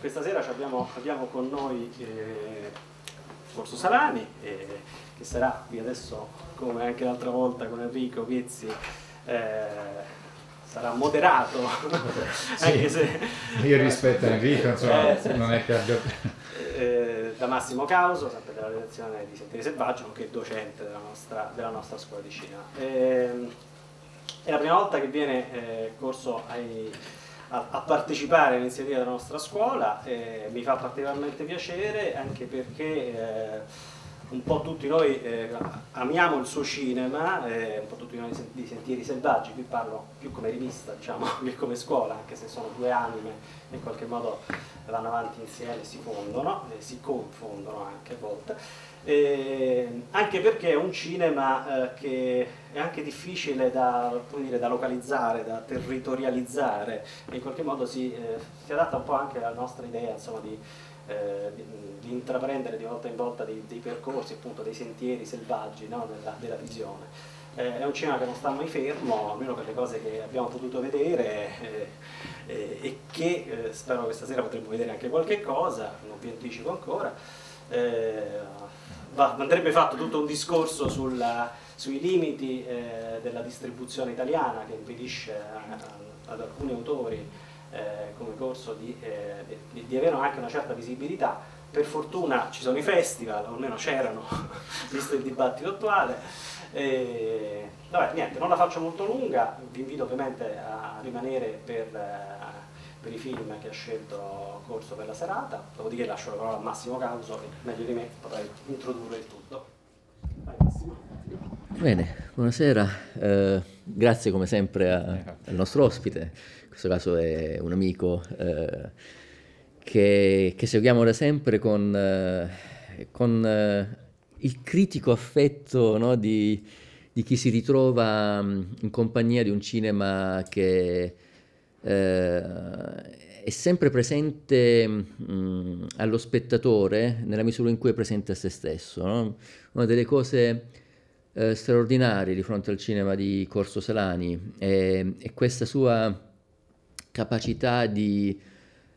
Questa sera abbiamo, abbiamo, con noi eh, Corso Salani, eh, che sarà qui adesso, come anche l'altra volta con Enrico Piezzi, eh, sarà moderato, sì, anche se... Io rispetto Enrico, insomma, eh, non è che abbia... Eh, da Massimo Causo, sempre della redazione di Sentire Selvaggio, nonché docente della nostra, della nostra scuola di Cina. E, ehm, è la prima volta che viene eh, corso ai, a, a, partecipare all'iniziativa della nostra scuola, e eh, mi fa particolarmente piacere anche perché eh, un po' tutti noi eh, amiamo il suo cinema, eh, un po' tutti noi di Sentieri Selvaggi, qui parlo più come rivista diciamo, che come scuola, anche se sono due anime in qualche modo vanno avanti insieme, si fondono, eh, si confondono anche a volte, eh, anche perché è un cinema eh, che è anche difficile da, dire, da, localizzare, da territorializzare, e in qualche modo si, eh, si adatta un po' anche alla nostra idea insomma, di eh, di, di, intraprendere di volta in volta dei, dei percorsi, appunto dei sentieri selvaggi no, della, della, visione. Eh, è un cinema che non sta mai fermo, almeno per le cose che abbiamo potuto vedere eh, e che eh, spero che stasera potremo vedere anche qualche cosa, non vi anticipo ancora. Eh, va, andrebbe fatto tutto un discorso sulla, sui limiti eh, della distribuzione italiana che impedisce a, a, ad alcuni autori eh, come corso di, di, eh, di avere anche una certa visibilità per fortuna ci sono i festival, o almeno c'erano, visto il dibattito attuale. E, vabbè, niente, non la faccio molto lunga, vi invito ovviamente a rimanere per, eh, per i film che ha scelto Corso per la serata, dopodiché lascio la parola a Massimo Causo che meglio di me potrei introdurre il tutto. Vai Massimo. Bene, buonasera, eh, grazie come sempre a, al nostro ospite questo caso è un amico eh, che, che, seguiamo da sempre con, eh, con eh, il critico affetto no, di, di, chi si ritrova mm, in compagnia di un cinema che eh, è sempre presente mh, mm, allo spettatore nella misura in cui è presente a se stesso. No? Una delle cose eh, straordinarie di fronte al cinema di Corso Salani è, è questa sua capacità di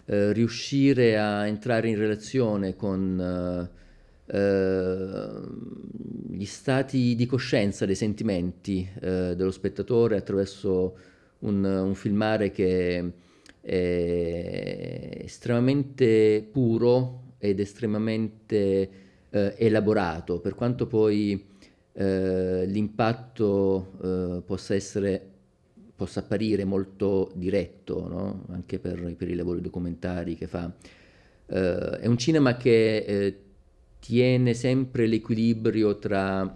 eh, riuscire a entrare in relazione con eh, eh, gli stati di coscienza dei sentimenti eh, dello spettatore attraverso un, un filmare che è estremamente puro ed estremamente eh, elaborato, per quanto poi eh, l'impatto possa essere possa apparire molto diretto, no? anche per, per, i lavori documentari che fa. Uh, è un cinema che eh, tiene sempre l'equilibrio tra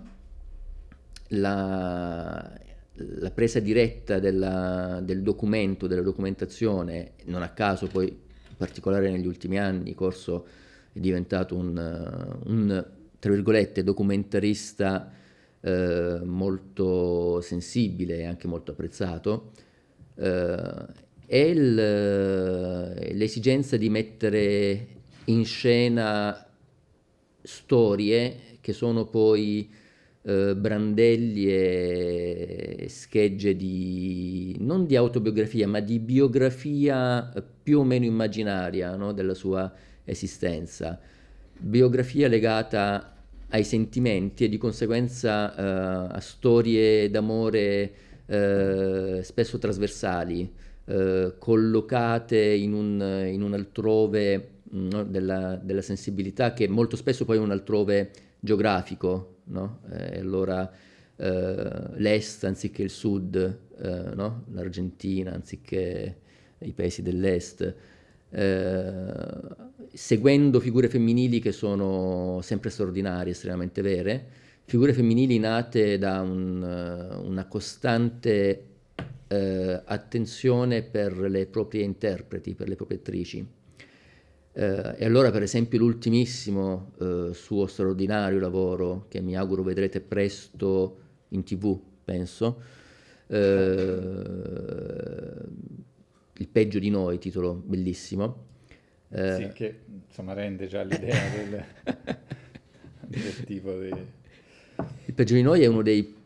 la, la presa diretta della, del documento, della documentazione, non a caso poi in particolare negli ultimi anni Corso è diventato un, un tra virgolette, documentarista eh, molto sensibile e anche molto apprezzato, eh, è eh, l'esigenza di mettere in scena storie che sono poi eh, brandelli e schegge di non di autobiografia, ma di biografia più o meno immaginaria no? della sua esistenza. Biografia legata ai sentimenti e di conseguenza uh, a storie d'amore uh, spesso trasversali, uh, collocate in un, in un altrove mm, no, della, della, sensibilità che molto spesso poi è un altrove geografico, no? eh, allora l'est anziché il sud, no? l'Argentina anziché i paesi dell'est. Eh, seguendo figure femminili che sono sempre straordinarie, estremamente vere, figure femminili nate da un, eh, una costante eh, attenzione per le proprie interpreti, per le proprie attrici. Eh, e allora per esempio l'ultimissimo eh, suo straordinario lavoro che mi auguro vedrete presto in tv, penso, il peggio di noi, titolo bellissimo. Eh, sì, che insomma rende già l'idea del, del tipo di... Il peggio di noi è uno dei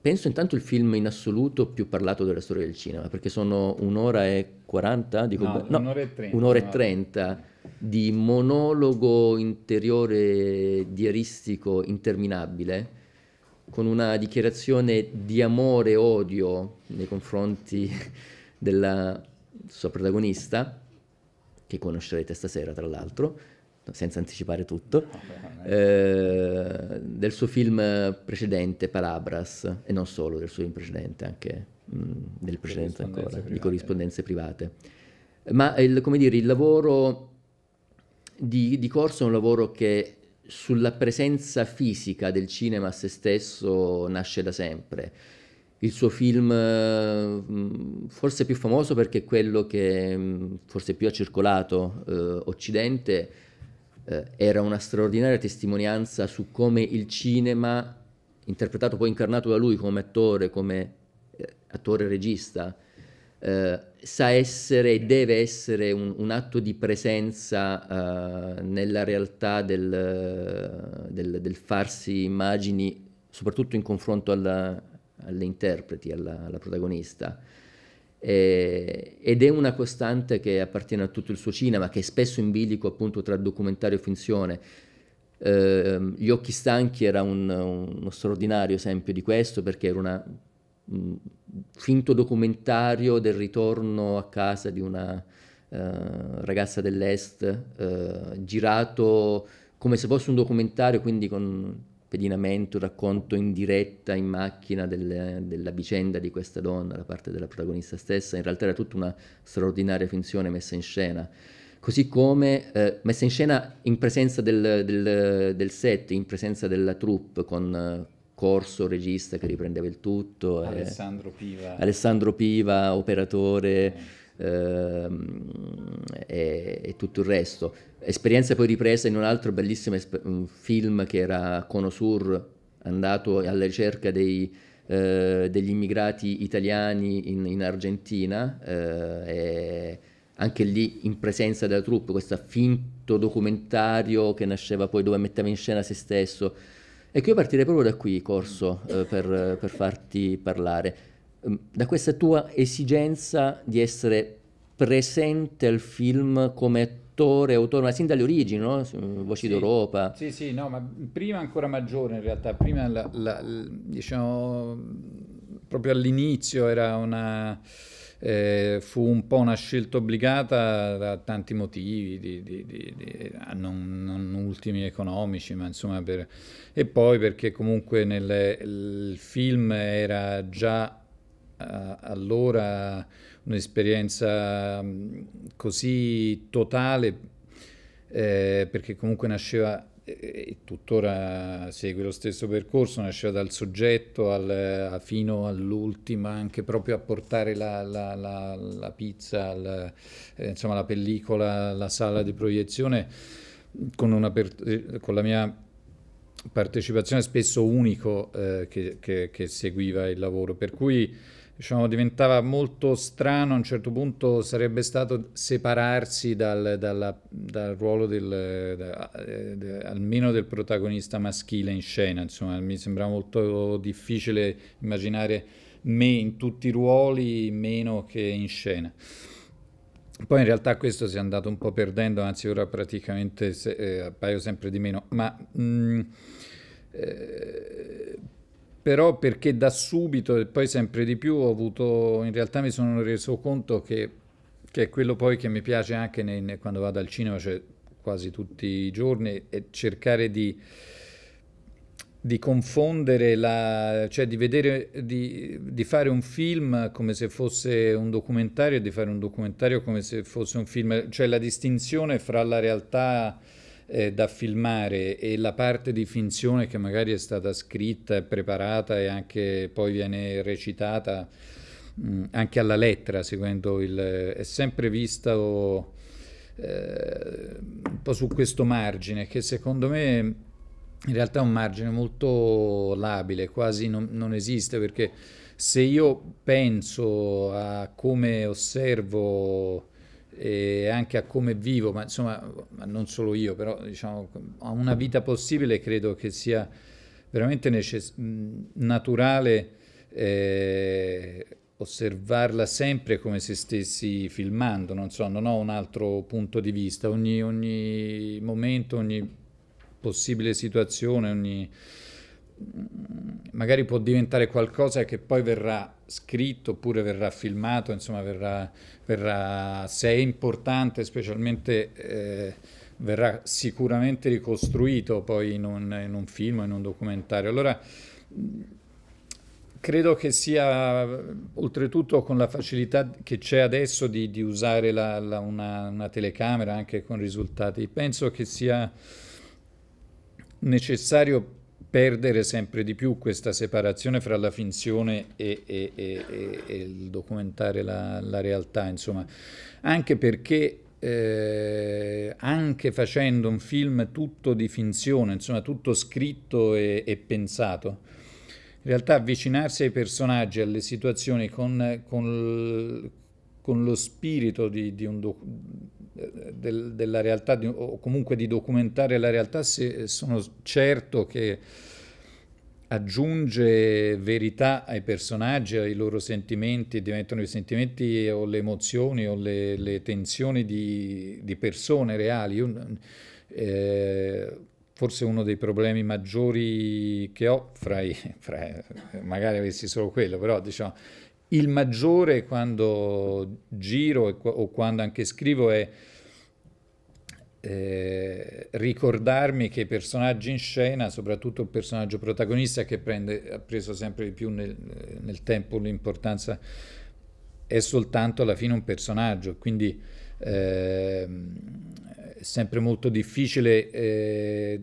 penso intanto il film in assoluto più parlato della storia del cinema, perché sono un'ora e 40, dico, no, no, un'ora e 30, un'ora no. e 30 di monologo interiore diaristico interminabile, con una dichiarazione di amore e odio nei confronti della sua protagonista, che conoscerete stasera tra l'altro, senza anticipare tutto, ah, eh. eh, del suo film precedente, Palabras, e non solo del suo film precedente, anche mh, mm, del precedente ancora, private. di corrispondenze private. Ma il, come dire, il lavoro di, di Corso è un lavoro che sulla presenza fisica del cinema a se stesso nasce da sempre il suo film eh, mm, forse più famoso perché è quello che mm, forse più ha circolato eh, Occidente eh, era una straordinaria testimonianza su come il cinema, interpretato poi incarnato da lui come attore, come eh, attore regista, eh, sa essere e deve essere un, un atto di presenza nella realtà del, del, del farsi immagini, soprattutto in confronto alla, alle interpreti, alla, alla protagonista. Eh, ed è una costante che appartiene a tutto il suo cinema, che è spesso in bilico appunto tra documentario e finzione. Eh, Gli occhi stanchi era un, uno straordinario esempio di questo perché era un mm, finto documentario del ritorno a casa di una eh, ragazza dell'est, eh, girato come se fosse un documentario, quindi con pedinamento, racconto in diretta, in macchina del, della vicenda di questa donna da parte della protagonista stessa, in realtà era tutta una straordinaria finzione messa in scena. Così come eh, messa in scena in presenza del, del, del, set, in presenza della troupe con eh, Corso, regista che riprendeva il tutto. Eh, Alessandro eh, Piva. Alessandro Piva, operatore. Mm. Ehm, e, e, tutto il resto. Esperienza poi ripresa in un altro bellissimo film che era Conosur, andato alla ricerca dei, eh, degli immigrati italiani in, in Argentina, eh, e anche lì in presenza della troupe, questo finto documentario che nasceva poi dove metteva in scena se stesso. E ecco, io partirei proprio da qui, Corso, eh, per, per farti parlare. Ehm, da questa tua esigenza di essere presente al film come attore, autonomo, sin dalle origini, no? Voci sì, d'Europa. Sì, sì, no, ma prima ancora maggiore in realtà, prima la, la, diciamo proprio all'inizio era una... Eh, fu un po' una scelta obbligata da tanti motivi, di, di, di, ah, non, non, ultimi economici, ma insomma per... e poi perché comunque nel, il film era già eh, allora un'esperienza mm, così totale, eh, perché comunque nasceva e tuttora segue lo stesso percorso, nasceva dal soggetto al, fino all'ultima, anche proprio a portare la, la, la, la pizza, al, eh, insomma la pellicola, la sala di proiezione, con, una eh, con la mia partecipazione spesso unico eh, che, che, che seguiva il lavoro. Per cui diciamo, diventava molto strano a un certo punto sarebbe stato separarsi dal, dalla, dal ruolo del, da, eh, de, almeno del protagonista maschile in scena insomma mi sembrava molto difficile immaginare me in tutti i ruoli meno che in scena poi in realtà questo si è andato un po' perdendo anzi ora praticamente se, eh, appaio sempre di meno ma mh, mm, eh, però perché da subito e poi sempre di più ho avuto, in realtà mi sono reso conto che, che è quello poi che mi piace anche nei, quando vado al cinema, cioè quasi tutti i giorni, è cercare di, di confondere, la, cioè di, vedere, di, di fare un film come se fosse un documentario e di fare un documentario come se fosse un film, cioè la distinzione fra la realtà eh, da filmare e la parte di finzione che magari è stata scritta, e preparata e anche poi viene recitata mh, mm, anche alla lettera, seguendo il... è sempre vista oh, eh, un po' su questo margine che secondo me in realtà è un margine molto labile, quasi non, non esiste perché se io penso a come osservo e anche a come vivo, ma insomma, ma non solo io, però diciamo, a una vita possibile credo che sia veramente necess- naturale eh, osservarla sempre come se stessi filmando, non so, non ho un altro punto di vista, ogni, ogni momento, ogni possibile situazione, ogni Mm, magari può diventare qualcosa che poi verrà scritto oppure verrà filmato, insomma verrà, verrà se è importante specialmente eh, verrà sicuramente ricostruito poi in un, in un, film, in un documentario. Allora mm, credo che sia oltretutto con la facilità che c'è adesso di, di usare la, la, una, una telecamera anche con risultati, penso che sia necessario perdere sempre di più questa separazione fra la finzione e, e, e, e il documentare la, la, realtà, insomma, anche perché eh, anche facendo un film tutto di finzione, insomma, tutto scritto e, pensato, in realtà avvicinarsi ai personaggi, alle situazioni con, con, con lo spirito di, di un documento della realtà o comunque di documentare la realtà sono certo che aggiunge verità ai personaggi, ai loro sentimenti, diventano i sentimenti o le emozioni o le, le tensioni di, di, persone reali. Io, eh, forse uno dei problemi maggiori che ho, fra i, fra, magari avessi solo quello, però diciamo, il maggiore quando giro o quando anche scrivo è eh, ricordarmi che i personaggi in scena, soprattutto il personaggio protagonista che prende, ha preso sempre di più nel, nel tempo l'importanza, è soltanto alla fine un personaggio, quindi eh, è sempre molto difficile eh,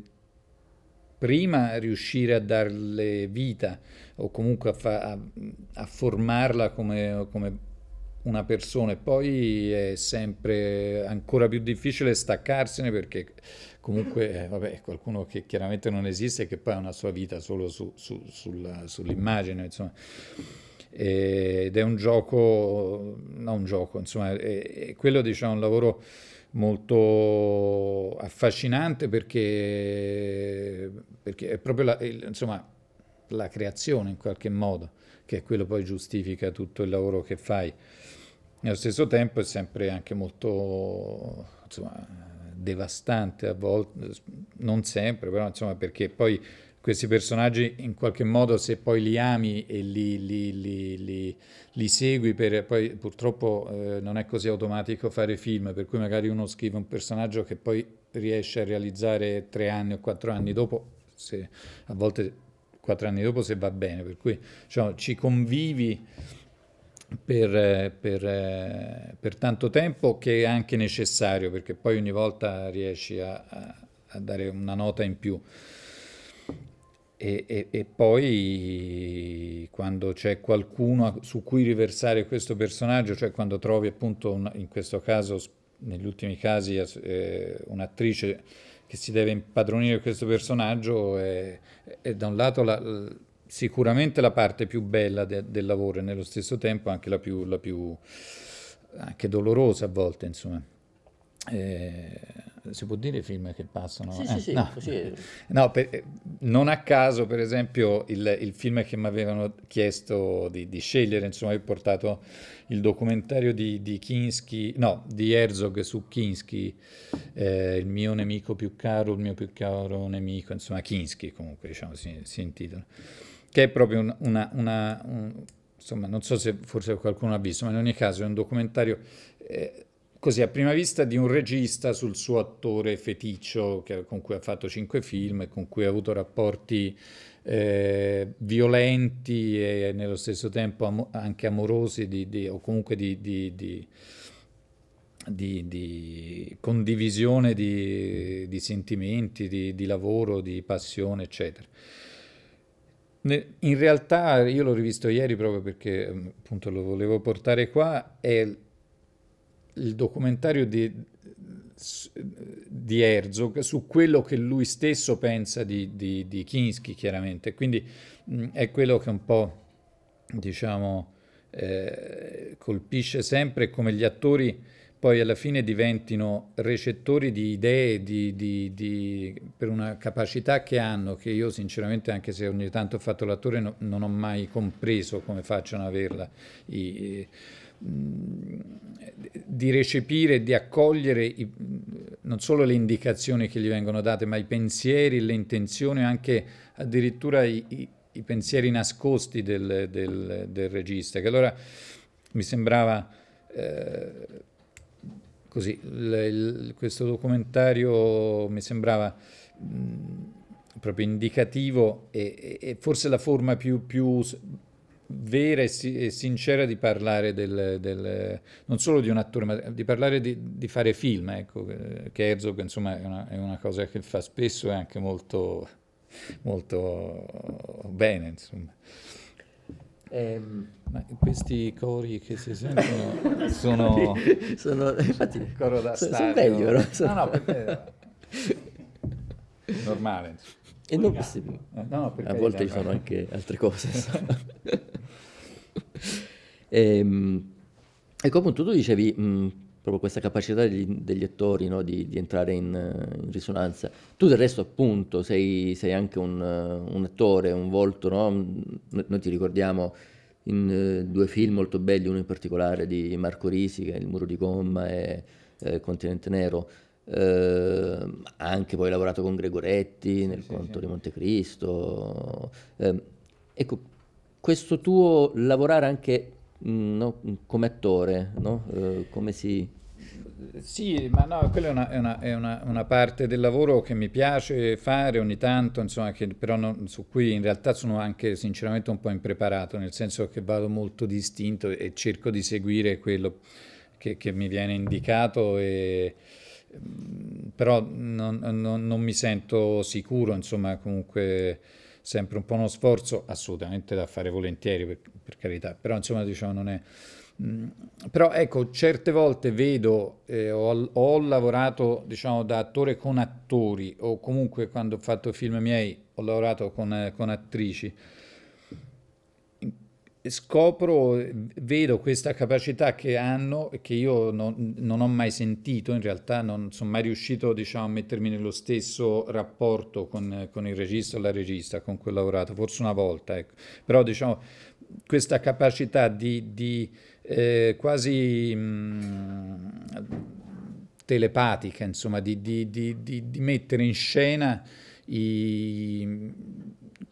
prima riuscire a darle vita o comunque a, fa, a, a formarla come, come una persona e poi è sempre ancora più difficile staccarsene perché comunque eh, vabbè, qualcuno che chiaramente non esiste e che poi ha una sua vita solo su, su, sulla, sull'immagine, insomma eh, ed è un gioco, non un gioco, insomma, è, è quello diciamo un lavoro molto affascinante perché, perché è proprio la, insomma, la creazione in qualche modo che è quello poi giustifica tutto il lavoro che fai. Nello stesso tempo è sempre anche molto insomma, devastante a volte, non sempre, però insomma perché poi questi personaggi in qualche modo se poi li ami e li, li, li, li segui, per, poi purtroppo eh, non è così automatico fare film, per cui magari uno scrive un personaggio che poi riesce a realizzare tre anni o quattro anni dopo, se, a volte quattro anni dopo se va bene, per cui diciamo, ci convivi per, per, per, tanto tempo che è anche necessario perché poi ogni volta riesci a, a dare una nota in più. E, e, e poi quando c'è qualcuno su cui riversare questo personaggio, cioè quando trovi appunto un, in questo caso, negli ultimi casi, eh, un'attrice che si deve impadronire questo personaggio, e, e da un lato la, sicuramente la parte più bella de- del lavoro e nello stesso tempo anche la più, la più anche dolorosa a volte, insomma. Eh, si può dire i film che passano? Sì, eh, sì, sì, no, no per, eh, non a caso, per esempio, il, il film che mi avevano chiesto di, di, scegliere, insomma, ho portato il documentario di, di Kinski, no, di Herzog su Kinski, eh, il mio nemico più caro, il mio più caro nemico, insomma, Kinski comunque, diciamo, si, si intitola che è proprio un, una, una un, insomma, non so se forse qualcuno ha visto, ma in ogni caso è un documentario eh, così a prima vista di un regista sul suo attore feticcio che, con cui ha fatto cinque film e con cui ha avuto rapporti eh, violenti e nello stesso tempo am anche amorosi di, di, o comunque di, di condivisione di, sentimenti, di lavoro, di passione, eccetera in realtà io l'ho rivisto ieri proprio perché ehm, appunto lo volevo portare qua, è il documentario di, di Herzog su quello che lui stesso pensa di, di, di Kinski chiaramente, quindi mm, è quello che un po' diciamo eh, colpisce sempre come gli attori poi alla fine diventino recettori di idee, di, di, di, per una capacità che hanno, che io sinceramente, anche se ogni tanto ho fatto l'attore, no, non ho mai compreso come facciano ad averla, I, eh, di recepire, di accogliere i, non solo le indicazioni che gli vengono date, ma i pensieri, le intenzioni, anche addirittura i, i i pensieri nascosti del, del, del, regista, che allora mi sembrava eh, così. Il, il, questo documentario mi sembrava mh, proprio indicativo e, e, forse la forma più, più vera e, si, e, sincera di parlare del, del, non solo di un attore, ma di parlare di, di fare film, ecco, eh, che Herzog insomma è una, è una cosa che fa spesso e anche molto, molto bene. Insomma. Ehm, questi cori che si sentono sono, sono infatti, il coro da sono, sono meglio, no? Sono... No, no, perché normale. E non possibile. No, no, a volte ci sono anche altre cose. e, ehm, ecco appunto tu dicevi mh, proprio questa capacità degli, degli attori no? di, di, entrare in, in, risonanza. Tu del resto appunto sei, sei anche un, un, attore, un volto, no? Mm, noi ti ricordiamo in eh, due film molto belli, uno in particolare di Marco Risi, che è Il muro di gomma e eh, Continente Nero, eh, ha eh, anche poi lavorato con Gregoretti sì, nel sì, Conto sì. di Montecristo. Eh, ecco, questo tuo lavorare anche Mm, no, mm, come attore, no? eh, come si... Sì, ma no, quella è, una, è, una, è una, una, parte del lavoro che mi piace fare ogni tanto, insomma, che però non, su cui in realtà sono anche sinceramente un po' impreparato, nel senso che vado molto distinto e cerco di seguire quello che, che mi viene indicato, e, mm, però non, non, non mi sento sicuro, insomma, comunque sempre un po' uno sforzo assolutamente da fare volentieri per, per carità, però insomma diciamo non è... Mm, però ecco, certe volte vedo, eh, ho, ho, lavorato diciamo da attore con attori o comunque quando ho fatto film miei ho lavorato con, eh, con attrici scopro, vedo questa capacità che hanno, e che io non, non ho mai sentito, in realtà non sono mai riuscito diciamo, a mettermi nello stesso rapporto con, con il regista o la regista con cui ho lavorato, forse una volta, ecco. però diciamo, questa capacità di, di eh, quasi... Mh, mm, telepatica, insomma, di, di, di, di, mettere in scena i,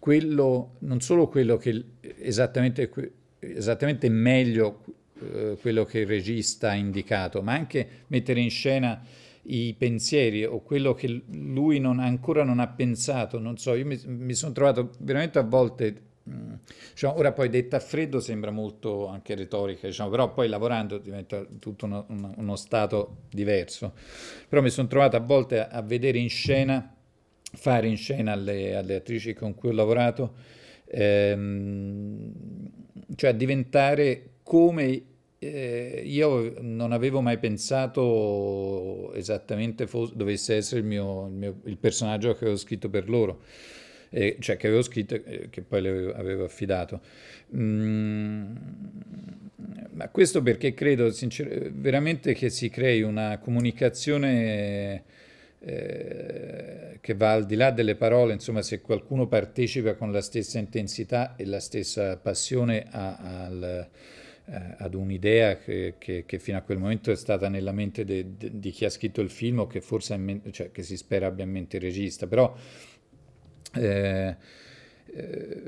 quello, non solo quello che esattamente, esattamente meglio eh, quello che il regista ha indicato, ma anche mettere in scena i pensieri o quello che lui non, ancora non ha pensato, non so, io mi, mi sono trovato veramente a volte mm, Diciamo, ora poi detta a freddo sembra molto anche retorica, diciamo, però poi lavorando diventa tutto uno, uno stato diverso. Però mi sono trovato a volte a, a vedere in scena fare in scena alle, alle attrici con cui ho lavorato, ehm, cioè diventare come eh, io non avevo mai pensato esattamente fosse, dovesse essere il, mio, il, mio, il, personaggio che avevo scritto per loro, eh, cioè che avevo scritto e eh, che poi le avevo, avevo affidato. Mm, ma questo perché credo sincer- veramente che si crei una comunicazione eh, che va al di là delle parole, insomma se qualcuno partecipa con la stessa intensità e la stessa passione a, al, eh, ad un'idea che, che, che, fino a quel momento è stata nella mente de, de, di chi ha scritto il film o che forse mente, cioè, che si spera abbia in mente il regista, però eh, eh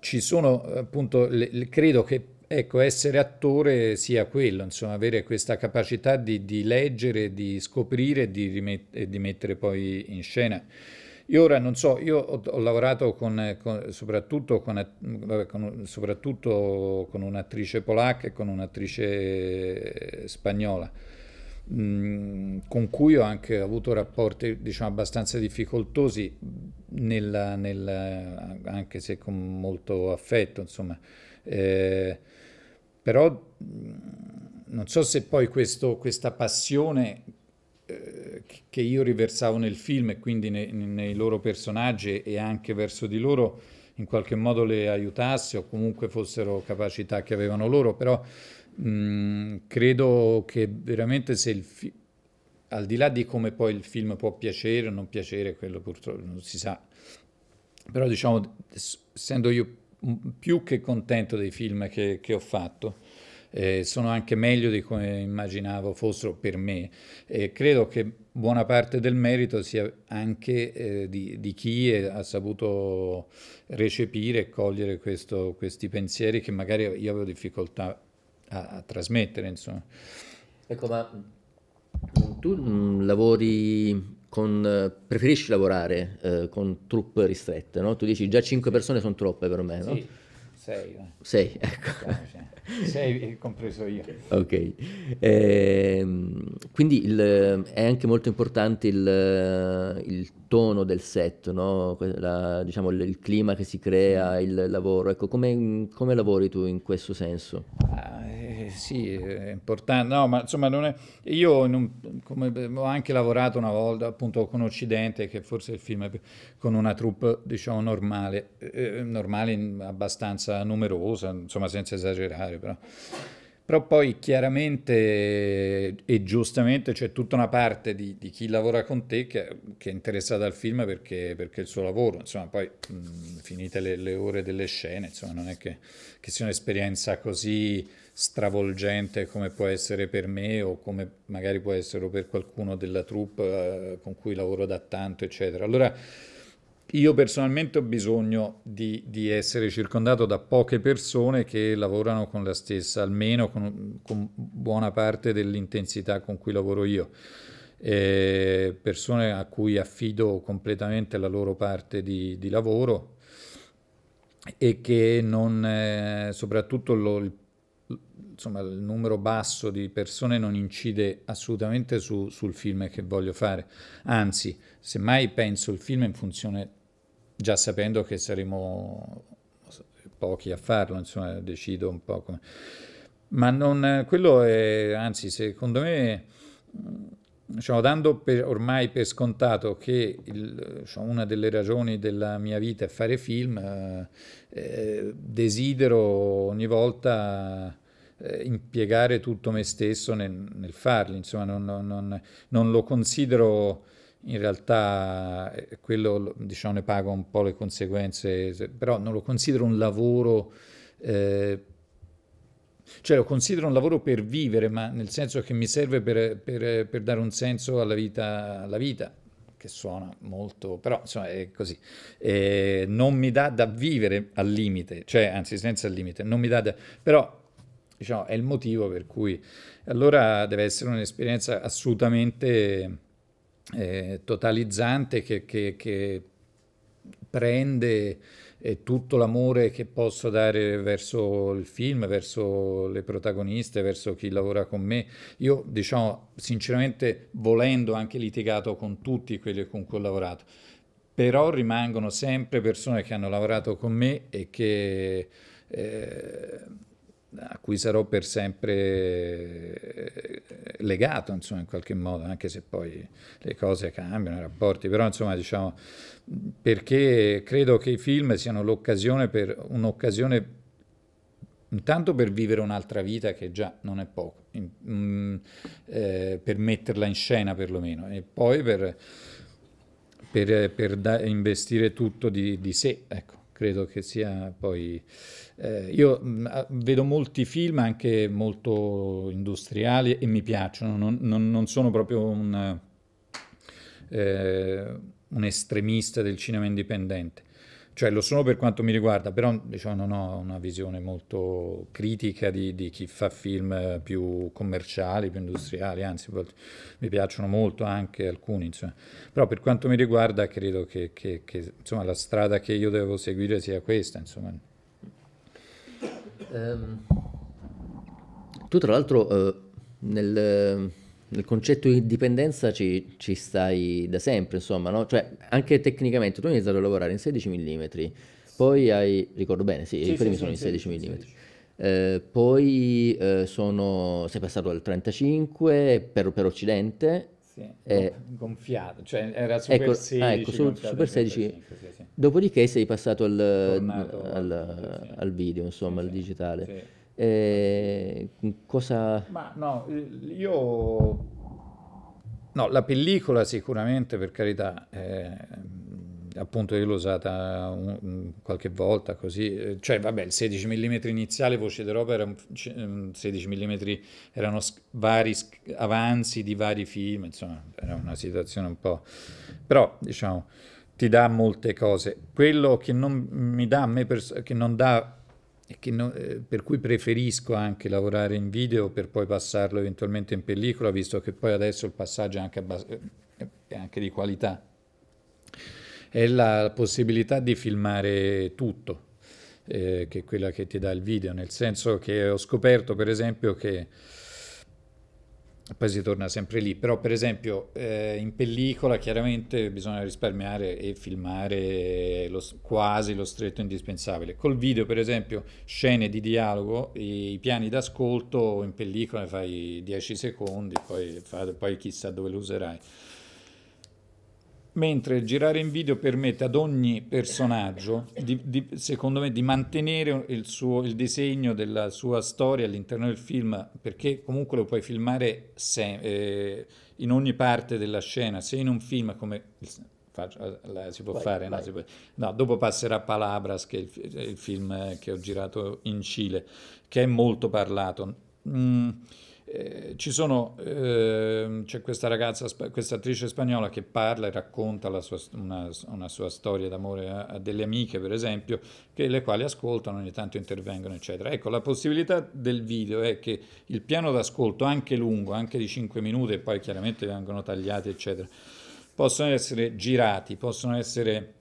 ci sono appunto, le, le, credo che Ecco, essere attore sia quello, insomma, avere questa capacità di, di leggere, di scoprire di e di mettere poi in scena. Io ora non so, io ho, ho lavorato con, con, soprattutto, con, soprattutto, con, un'attrice polacca e con un'attrice eh, spagnola, mh, mm, con cui ho anche avuto rapporti diciamo, abbastanza difficoltosi, nella, nella, anche se con molto affetto, insomma. Eh, però mm, non so se poi questo, questa passione eh, che io riversavo nel film e quindi nei, nei loro personaggi e anche verso di loro in qualche modo le aiutasse o comunque fossero capacità che avevano loro, però mh, mm, credo che veramente se il film al di là di come poi il film può piacere o non piacere, quello purtroppo non si sa, però diciamo, essendo io più che contento dei film che, che ho fatto. Eh, sono anche meglio di come immaginavo fossero per me. e credo che buona parte del merito sia anche eh, di, di, chi è, ha saputo recepire e cogliere questo, questi pensieri che magari io avevo difficoltà a, a trasmettere. Insomma. Ecco, ma mm, tu mh, mm, lavori con, eh, preferisci lavorare eh, con truppe ristrette, no? Tu dici già 5 persone sono troppe per me, no? Sì. 6. 6, eh. ecco. 6 compreso io. Ok. Ehm, quindi il, è anche molto importante il, il tono del set, no? La, diciamo, il, il, clima che si crea, il lavoro. Ecco, come, come lavori tu in questo senso? Ah, sì, è importante, no, ma insomma non è... Io non, come, ho anche lavorato una volta appunto con Occidente, che forse il film è con una troupe, diciamo, normale, eh, eh normale abbastanza numerosa, insomma, senza esagerare, però... Però poi chiaramente e giustamente c'è tutta una parte di, di chi lavora con te che, che è interessata al film perché, perché, è il suo lavoro, insomma poi mh, finite le, le, ore delle scene, insomma non è che, che sia un'esperienza così stravolgente come può essere per me o come magari può essere per qualcuno della troupe eh, con cui lavoro da tanto, eccetera. Allora, io personalmente ho bisogno di, di, essere circondato da poche persone che lavorano con la stessa, almeno con, con buona parte dell'intensità con cui lavoro io. E persone a cui affido completamente la loro parte di, di lavoro e che non, eh, soprattutto lo, il insomma, il numero basso di persone non incide assolutamente su, sul film che voglio fare. Anzi, semmai penso il film in funzione, già sapendo che saremo pochi a farlo, insomma, decido un po' come... Ma non, quello è, anzi, secondo me, diciamo, dando per, ormai per scontato che il, diciamo, una delle ragioni della mia vita è fare film, eh, eh desidero ogni volta eh, impiegare tutto me stesso nel, nel farli, insomma non, non, non, lo considero in realtà, eh, quello diciamo ne pago un po' le conseguenze, però non lo considero un lavoro, eh, cioè lo considero un lavoro per vivere, ma nel senso che mi serve per, per, per dare un senso alla vita, alla vita che suona molto, però insomma è così, eh, non mi dà da vivere al limite, cioè anzi senza il limite, non mi dà da, però diciamo, è il motivo per cui allora deve essere un'esperienza assolutamente eh, totalizzante che, che, che prende eh, tutto l'amore che posso dare verso il film, verso le protagoniste, verso chi lavora con me. Io, diciamo, sinceramente, volendo anche litigato con tutti quelli con cui ho lavorato, però rimangono sempre persone che hanno lavorato con me e che... Eh, a cui sarò per sempre eh, legato, insomma, in qualche modo, anche se poi le cose cambiano, i rapporti, però insomma, diciamo, perché credo che i film siano l'occasione per un'occasione intanto per vivere un'altra vita che già non è poco, in, mh, mm, eh, per metterla in scena perlomeno, e poi per, per, per da, investire tutto di, di sé, ecco credo che sia poi... Eh, io mh, mm, vedo molti film anche molto industriali e mi piacciono, non, non, non sono proprio un, eh, un, estremista del cinema indipendente, cioè lo sono per quanto mi riguarda, però diciamo, non ho una visione molto critica di, di, chi fa film più commerciali, più industriali, anzi mi piacciono molto anche alcuni, insomma. però per quanto mi riguarda credo che, che, che insomma, la strada che io devo seguire sia questa. Um, tu tra l'altro uh, nel il concetto di dipendenza ci, ci stai da sempre, insomma, no? Cioè, anche tecnicamente, tu hai iniziato a lavorare in 16 mm, poi hai, ricordo bene, sì, sì i primi sì, sono sì, in 16 mm. Eh, poi eh, sono, sei passato al 35 per, per Occidente. Sì, eh, gonfiato, cioè era Super ecco, 16. Ah, ecco, su, Super 16. 35, sì, sì. Dopodiché sei passato al, Tornato, al, al video, insomma, al digitale. Eh, cosa... Ma no, io... No, la pellicola sicuramente, per carità, eh, appunto io l'ho usata un, qualche volta così, eh, cioè vabbè il 16 mm iniziale Voce d'Europa era un 16 mm, erano vari avanzi di vari film, insomma era una situazione un po'... però diciamo ti dà molte cose. Quello che non mi dà a me, che non dà non, eh, per cui preferisco anche lavorare in video per poi passarlo eventualmente in pellicola, visto che poi adesso il passaggio è anche, eh, è anche di qualità. È la possibilità di filmare tutto, eh, che è quella che ti dà il video, nel senso che ho scoperto per esempio che poi si torna sempre lì, però per esempio eh, in pellicola chiaramente bisogna risparmiare e filmare lo, quasi lo stretto indispensabile. Col video per esempio scene di dialogo, i, i piani d'ascolto in pellicola fai 10 secondi, poi, poi chissà dove lo userai mentre girare in video permette ad ogni personaggio, di, di, secondo me, di mantenere il, suo, il, disegno della sua storia all'interno del film, perché comunque lo puoi filmare se, eh, in ogni parte della scena, se in un film come... Eh, si può vai, fare, vai. No, si può, no, dopo passerà Palabras, che è il, il, film che ho girato in Cile, che è molto parlato. Mm, eh, ci sono, eh, c'è questa ragazza, questa attrice spagnola che parla e racconta sua, una, una, sua storia d'amore a, a, delle amiche, per esempio, che, le quali ascoltano, ogni tanto intervengono, eccetera. Ecco, la possibilità del video è che il piano d'ascolto, anche lungo, anche di 5 minuti, e poi chiaramente vengono tagliati, eccetera, possono essere girati, possono essere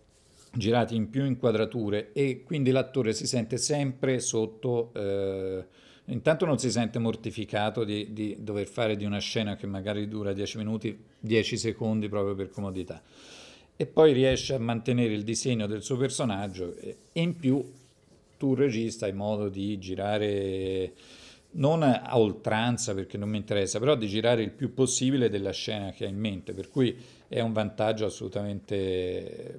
girati in più inquadrature e quindi l'attore si sente sempre sotto... Eh, intanto non si sente mortificato di, di, dover fare di una scena che magari dura 10 minuti, 10 secondi proprio per comodità. E poi riesce a mantenere il disegno del suo personaggio e in più tu regista hai modo di girare non a oltranza perché non mi interessa, però di girare il più possibile della scena che hai in mente, per cui è un vantaggio assolutamente eh,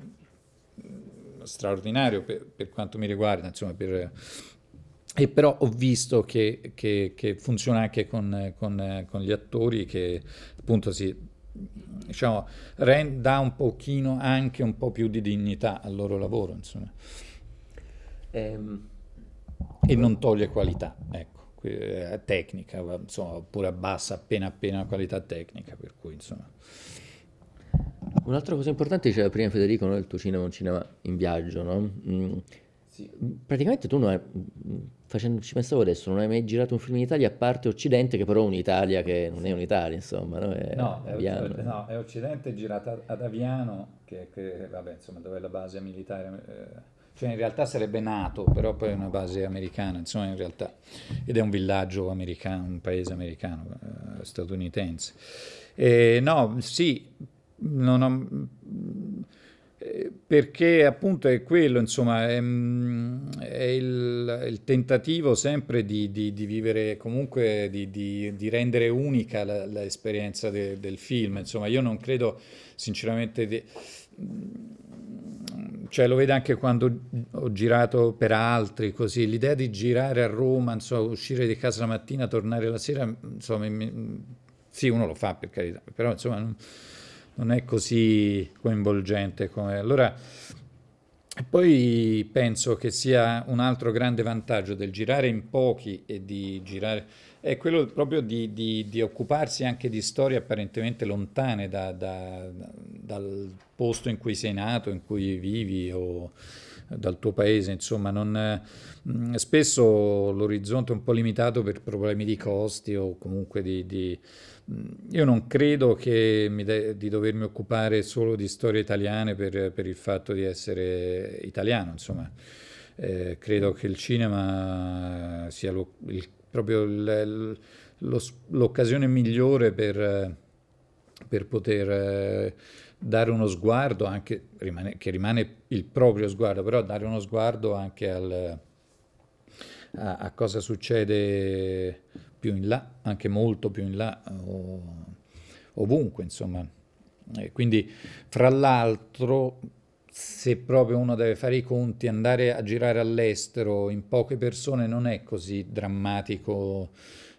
straordinario per, per quanto mi riguarda, insomma, per, e però ho visto che, che, che funziona anche con, con, con, gli attori che appunto si diciamo, dà un pochino anche un po' più di dignità al loro lavoro, insomma. Ehm. E non toglie qualità, ecco, eh, tecnica, insomma, oppure abbassa appena appena la qualità tecnica, per cui insomma... Un'altra cosa importante diceva prima Federico, no? il tuo cinema è un cinema in viaggio, no? Mm sì. Praticamente tu non hai, facendoci pensavo adesso, non hai mai girato un film in Italia a parte Occidente, che però è un'Italia che non è un'Italia, insomma, no? È, no, è Occidente, no, è Occidente girata ad Aviano, che, che, vabbè, insomma, dove è la base militare... Eh, cioè in realtà sarebbe nato, però poi è una base americana, insomma in realtà, ed è un villaggio americano, un paese americano, eh, statunitense. E, no, sì, non ho, perché appunto è quello, insomma, è, mm, è, il, il, tentativo sempre di, di, di vivere, comunque di, di rendere unica l'esperienza de, del film. Insomma, io non credo sinceramente di... Mm, cioè, lo vedo anche quando ho girato per altri, così. L'idea di girare a Roma, insomma, uscire di casa la mattina, tornare la sera, insomma, mi, sì, uno lo fa per carità, però insomma... Non, non è così coinvolgente come... Allora, poi penso che sia un altro grande vantaggio del girare in pochi e di girare è quello proprio di, di, di occuparsi anche di storie apparentemente lontane da, da, dal posto in cui sei nato, in cui vivi o dal tuo paese, insomma, non, mm, spesso l'orizzonte è un po' limitato per problemi di costi o comunque di, di Mm, io non credo che di dovermi occupare solo di storie italiane per, per il fatto di essere italiano, insomma. Eh, credo che il cinema sia lo, il, proprio l'occasione migliore per, per poter eh, dare uno sguardo, anche, rimane, che rimane il proprio sguardo, però dare uno sguardo anche al, a, a cosa succede più in là, anche molto più in là, eh, ovunque, insomma. E quindi, fra l'altro, se proprio uno deve fare i conti, andare a girare all'estero in poche persone non è così drammatico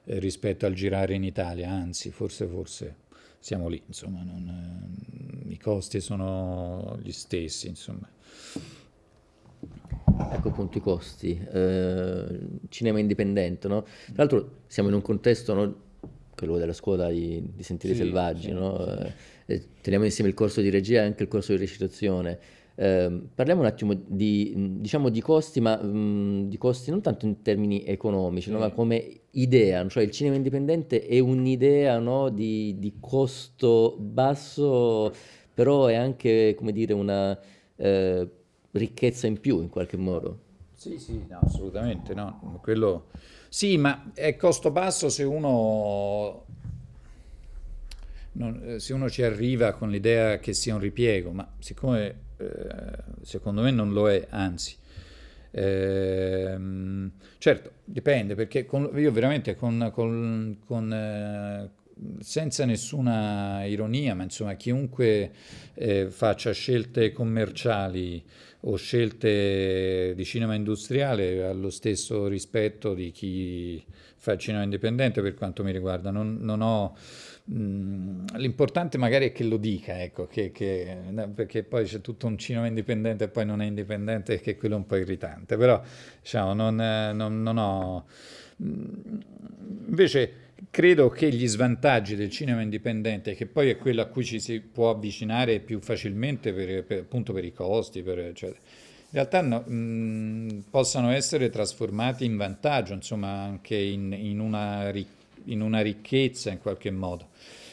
eh, rispetto al girare in Italia, anzi, forse, forse siamo lì, insomma, non, eh, i costi sono gli stessi, insomma. Ecco appunto i costi, eh, cinema indipendente, no? Tra l'altro siamo in un contesto, no? quello della scuola di, di Sentieri sì, Selvaggi, sì, no? sì. Eh, teniamo insieme il corso di regia e anche il corso di recitazione. Eh, parliamo un attimo di, diciamo, di costi, ma mh, mm, di costi non tanto in termini economici, ma mm. come idea, cioè il cinema indipendente è un'idea di, di costo basso, però è anche, come dire, una... Eh, ricchezza in più in qualche modo. Sì, sì, no, assolutamente, no. Quello... Sì, ma è costo basso se uno... Non, eh, se uno ci arriva con l'idea che sia un ripiego, ma siccome eh, secondo me non lo è, anzi, eh, certo, dipende, perché con, io veramente con, con, con eh, senza nessuna ironia, ma insomma chiunque eh, faccia scelte commerciali o scelte di cinema industriale allo stesso rispetto di chi fa il cinema indipendente per quanto mi riguarda. Non, non ho... Mm, l'importante magari è che lo dica, ecco, che, che, perché poi c'è tutto un cinema indipendente e poi non è indipendente, e che quello è un po' irritante, però diciamo, non, non, non ho... Mm, invece Credo che gli svantaggi del cinema indipendente, che poi è quello a cui ci si può avvicinare più facilmente per, per, appunto per i costi, per, cioè, in realtà no, mh, possano essere trasformati in vantaggio, insomma anche in, in, una, in una ricchezza in qualche modo.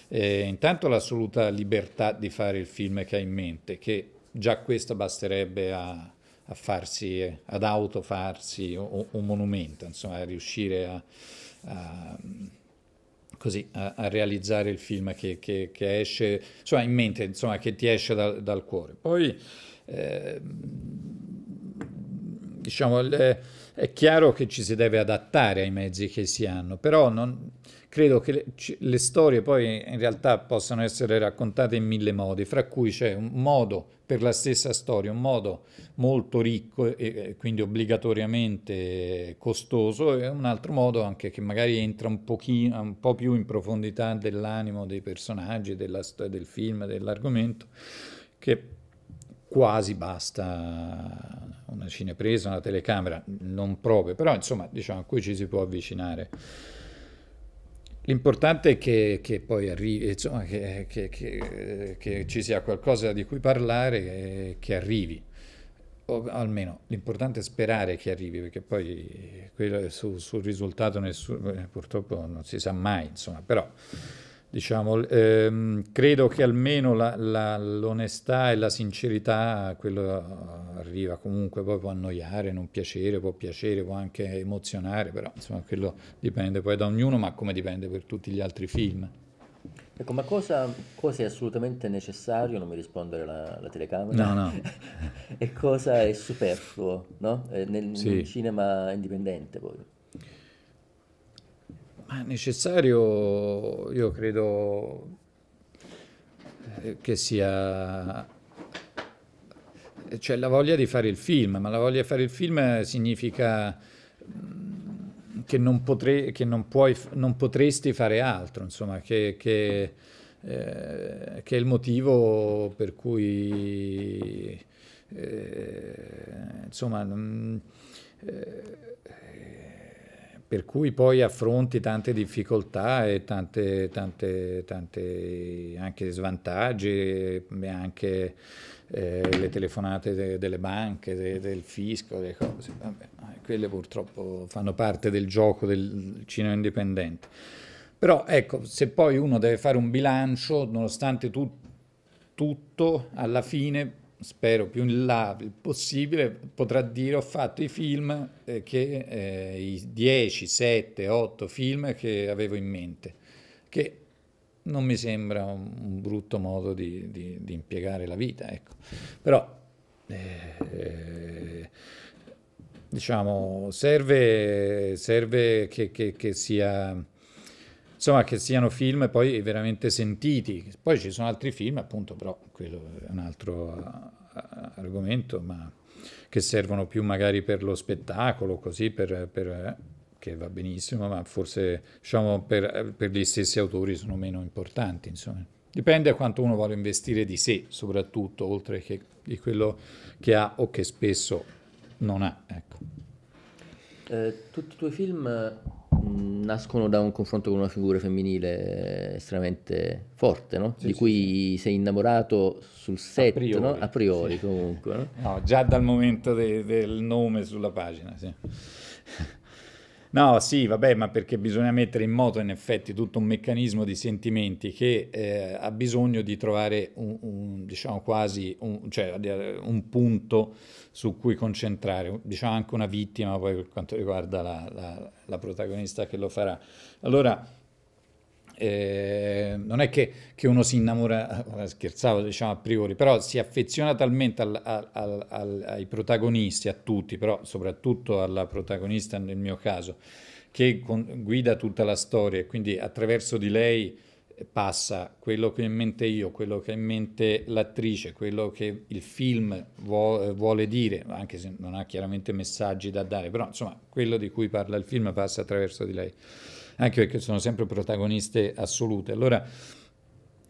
Eh, intanto l'assoluta libertà di fare il film che hai in mente, che già questo basterebbe a, a farsi, ad autofarsi un monumento, insomma, a riuscire a, a così a, a realizzare il film che, che, che, esce, insomma in mente, insomma che ti esce da, dal cuore. Poi eh, diciamo, è chiaro che ci si deve adattare ai mezzi che si hanno, però non, credo che le, le, storie poi in realtà possano essere raccontate in mille modi, fra cui c'è un modo per la stessa storia, un modo molto ricco e quindi obbligatoriamente costoso e un altro modo anche che magari entra un, pochino, un po' più in profondità dell'animo dei personaggi, della, del film, dell'argomento, che quasi basta una cinepresa, una telecamera, non proprio, però insomma diciamo a cui ci si può avvicinare. L'importante è che, che poi arrivi, insomma, che, che, che, ci sia qualcosa di cui parlare che arrivi. O almeno l'importante è sperare che arrivi, perché poi quello, su, sul risultato nessuno, eh, purtroppo non si sa mai, insomma, però diciamo, ehm, credo che almeno la, la, l'onestà e la sincerità, quello eh, arriva comunque, poi può annoiare, non piacere, può piacere, può anche emozionare, però insomma quello dipende poi da ognuno, ma come dipende per tutti gli altri film. Ecco, ma cosa, cosa è assolutamente necessario, non mi rispondere la, la telecamera, no, no. e cosa è superfluo no? Eh, nel, sì. nel cinema indipendente poi? Ma è necessario, io credo eh, che sia... C'è cioè, la voglia di fare il film, ma la voglia di fare il film significa mm, che non, potrei, che non, puoi, non potresti fare altro, insomma, che, che, eh, che, è il motivo per cui, eh, insomma, mm, eh, per cui poi affronti tante difficoltà e tante, tante, tante anche svantaggi, anche eh, le telefonate de, delle banche, de, del fisco, delle cose. Vabbè, eh, quelle purtroppo fanno parte del gioco del cinema indipendente. Però ecco, se poi uno deve fare un bilancio, nonostante tu, tutto, alla fine spero più in là possibile, potrà dire ho fatto i film, eh, che, eh, i 10, 7, 8 film che avevo in mente, che non mi sembra un, un brutto modo di, di, di, impiegare la vita, ecco. però eh, diciamo serve, serve che, che, che sia insomma che siano film poi veramente sentiti. Poi ci sono altri film, appunto, però quello è un altro eh, argomento, ma che servono più magari per lo spettacolo, così per, per eh, che va benissimo, ma forse diciamo, per, per, gli stessi autori sono meno importanti. Insomma. Dipende a quanto uno vuole investire di sé, soprattutto, oltre che di quello che ha o che spesso non ha. Ecco. Eh, tutti i tuoi film nascono da un confronto con una figura femminile estremamente forte, no? sì, di sì, cui sì. sei innamorato sul set, a priori, no? a priori comunque. No? già dal momento de- del nome sulla pagina, sì. No, sì, vabbè, ma perché bisogna mettere in moto in effetti tutto un meccanismo di sentimenti che eh, ha bisogno di trovare un, un diciamo quasi un, cioè, eh, un, punto su cui concentrare, diciamo anche una vittima poi per quanto riguarda la, la, la protagonista che lo farà. Allora, eh, non è che, che, uno si innamora, eh, scherzavo diciamo a priori, però si affeziona talmente al, al, al, ai protagonisti, a tutti, però soprattutto alla protagonista nel mio caso, che con, guida tutta la storia e quindi attraverso di lei eh, passa quello che ho in mente io, quello che ha in mente l'attrice, quello che il film eh, vuole dire, anche se non ha chiaramente messaggi da dare, però insomma quello di cui parla il film passa attraverso di lei anche perché sono sempre protagoniste assolute. Allora,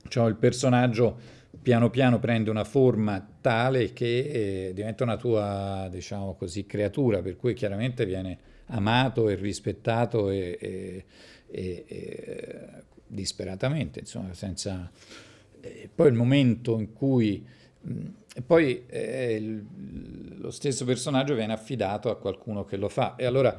cioè il personaggio piano piano prende una forma tale che eh, diventa una tua, diciamo così, creatura, per cui chiaramente viene amato e rispettato e, e, e, e disperatamente, insomma, senza... Eh, poi il momento in cui... Mm, e poi eh, lo stesso personaggio viene affidato a qualcuno che lo fa. E allora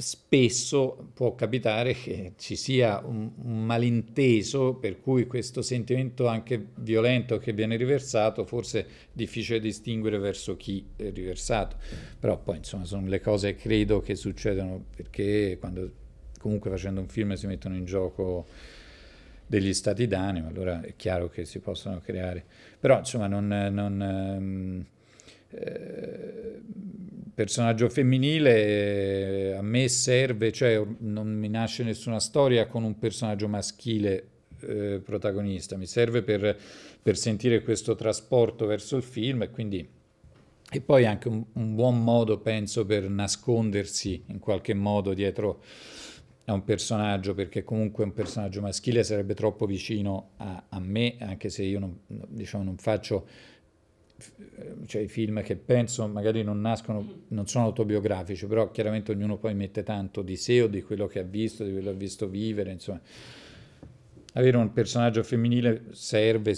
spesso può capitare che ci sia un, un, malinteso per cui questo sentimento anche violento che viene riversato forse è difficile distinguere verso chi è riversato però poi insomma sono le cose credo che succedono perché quando comunque facendo un film si mettono in gioco degli stati d'animo allora è chiaro che si possono creare però insomma non, non ehm, eh, personaggio femminile eh, a me serve, cioè non mi nasce nessuna storia con un personaggio maschile eh, protagonista, mi serve per, per, sentire questo trasporto verso il film e quindi... E poi anche un, un buon modo, penso, per nascondersi in qualche modo dietro a un personaggio, perché comunque un personaggio maschile sarebbe troppo vicino a, a me, anche se io non, diciamo, non faccio Ehm, cioè i film che penso magari non nascono, non sono autobiografici, però chiaramente ognuno poi mette tanto di sé o di quello che ha visto, di quello che ha visto vivere, insomma. Avere un personaggio femminile serve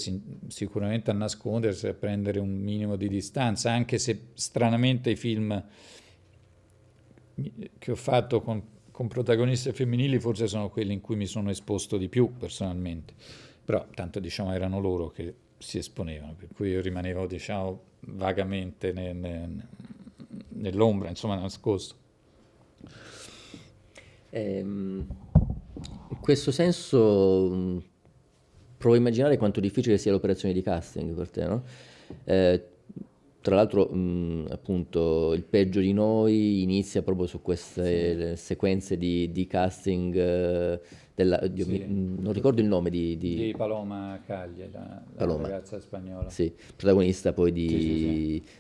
sicuramente a nascondersi, a prendere un minimo di distanza, anche se stranamente i film eh, che ho fatto con, con protagoniste femminili forse sono quelli in cui mi sono esposto di più personalmente, però tanto diciamo erano loro che si esponevano, per cui io rimanevo diciamo, vagamente nel, nel, nell'ombra, insomma nascosto. Eh, in questo senso mm, provo a immaginare quanto difficile sia l'operazione di casting per te, no? eh, tra l'altro, mh, mm, appunto, il peggio di noi inizia proprio su queste sì. sequenze di, di casting eh, della, oddio, sì. Mm, non ricordo il nome di... Di, di Paloma Caglie, la, la Paloma. ragazza spagnola. Sì, protagonista poi di, sì,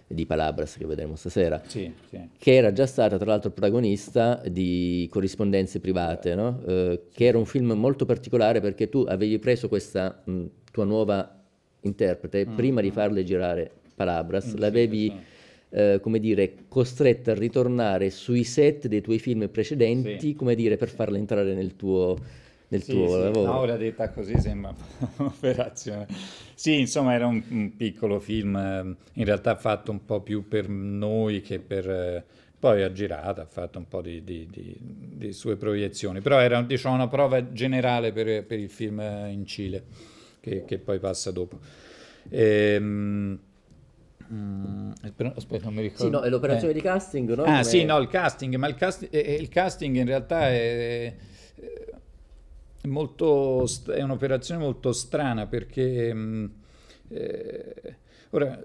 sì, di Palabras che vedremo stasera, sì, che era già stata tra l'altro protagonista di Corrispondenze private, no? eh, che era un film molto particolare perché tu avevi preso questa mh, mm, tua nuova interprete, mm, prima di mm. farle girare Palabras, mm, l'avevi... Eh, come dire, costretta a ritornare sui set dei tuoi film precedenti, sì. come dire, per farla entrare nel tuo, del sì, tuo sì, lavoro. No, la detta così sembra un'operazione. Sì, insomma, era un, un, piccolo film, ehm, in realtà fatto un po' più per noi che per... Eh, poi ha girato, ha fatto un po' di, di, di, di sue proiezioni, però era diciamo, una prova generale per, per, il film eh, in Cile, che, che poi passa dopo. Ehm, Mm, aspetta, non mi ricordo. Sì, no, è l'operazione eh. di casting, no? Ah, Come... sì, no, il casting, ma il, cast- eh, il casting in realtà è, molto, è un'operazione molto strana perché mm, eh, ora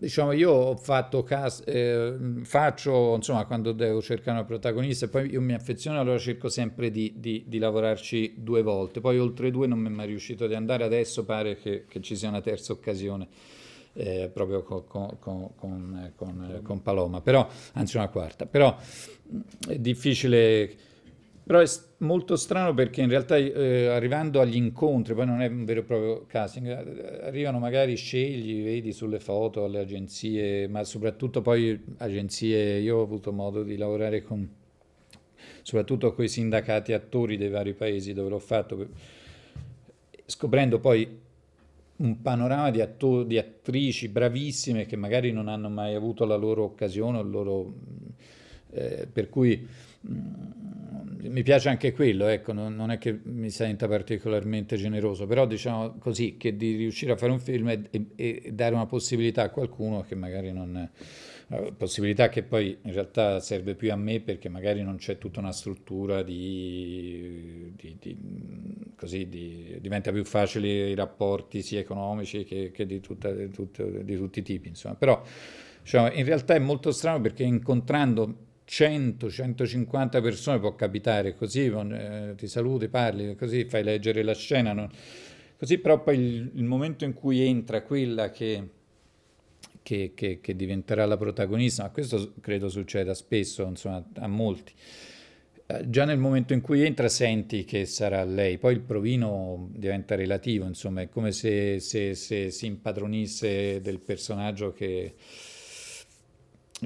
diciamo io ho fatto cas- eh, faccio insomma quando devo cercare una protagonista poi io mi affeziono allora cerco sempre di, di, di, lavorarci due volte poi oltre due non mi è mai riuscito di andare adesso pare che, che ci sia una terza occasione eh, proprio con, con, con, con, Paloma però anzi una quarta però mm, è difficile però è molto strano perché in realtà eh, arrivando agli incontri, poi non è un vero e proprio casting, eh, arrivano magari scegli, vedi sulle foto, alle agenzie, ma soprattutto poi agenzie, io ho avuto modo di lavorare con soprattutto con i sindacati attori dei vari paesi dove l'ho fatto, scoprendo poi un panorama di, attor- di attrici bravissime che magari non hanno mai avuto la loro occasione, il loro, eh, per cui Mm, mi piace anche quello, ecco, non, non, è che mi senta particolarmente generoso, però diciamo così, che di riuscire a fare un film e, e, e dare una possibilità a qualcuno che magari non... Eh, possibilità che poi in realtà serve più a me perché magari non c'è tutta una struttura di... di, di così di, diventa più facile i rapporti sia economici che, che di, tutta, tutta, di, tutti i tipi, insomma. Però diciamo, in realtà è molto strano perché incontrando 100-150 persone, può capitare così, eh, ti saluti, parli, così fai leggere la scena. Non... Così però poi il, il, momento in cui entra quella che, che, che, che, diventerà la protagonista, ma questo credo succeda spesso, insomma, a molti, eh, già nel momento in cui entra senti che sarà lei, poi il provino diventa relativo, insomma, è come se, se, se si impadronisse del personaggio che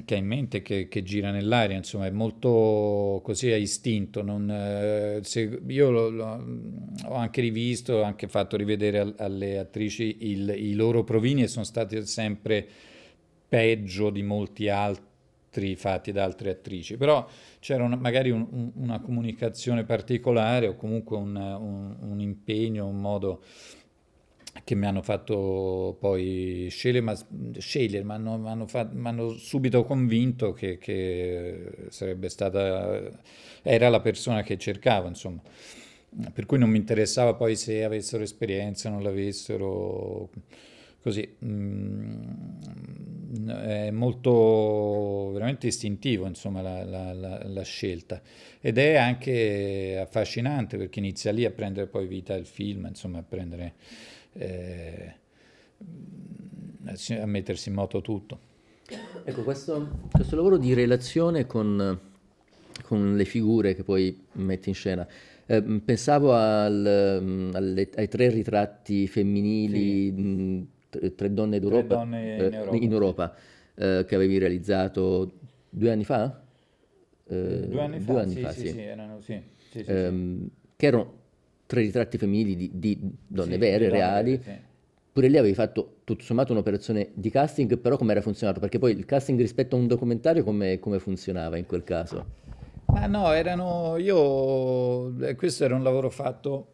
che ha in mente, che, che, gira nell'aria, insomma è molto così a istinto. Non, eh, se, io lo, lo, mm, ho anche rivisto, ho anche fatto rivedere al, alle attrici il, i loro provini e sono stati sempre peggio di molti altri fatti da altre attrici, però c'era una, magari un, un, una comunicazione particolare o comunque un, un impegno, un modo che mi hanno fatto poi scegliere, ma, scegliere, mi hanno, hanno, hanno, subito convinto che, che, sarebbe stata, era la persona che cercavo, insomma. Per cui non mi interessava poi se avessero esperienza, non l'avessero, così. Mm, è molto, veramente istintivo, insomma, la, la, la, la scelta. Ed è anche affascinante perché inizia lì a prendere poi vita il film, insomma, a prendere eh, mm, a mettersi in moto tutto. Ecco, questo, questo lavoro di relazione con, con, le figure che poi metti in scena, eh, mm, pensavo al, mm, alle, ai tre ritratti femminili, sì. mh, tre, donne d'Europa, donne in eh, Europa, in Europa sì. Eh, che avevi realizzato due anni fa? Eh, due anni fa, due anni sì, fa sì. Erano, sì, sì, sì. Ehm, che erano tre ritratti femminili di, di donne sì, vere, donne reali. Vere, sì. Pure lì avevi fatto tutto sommato un'operazione di casting, però come era funzionato? Perché poi il casting rispetto a un documentario come, come funzionava in quel caso? Ma no, erano io, eh, questo era un lavoro fatto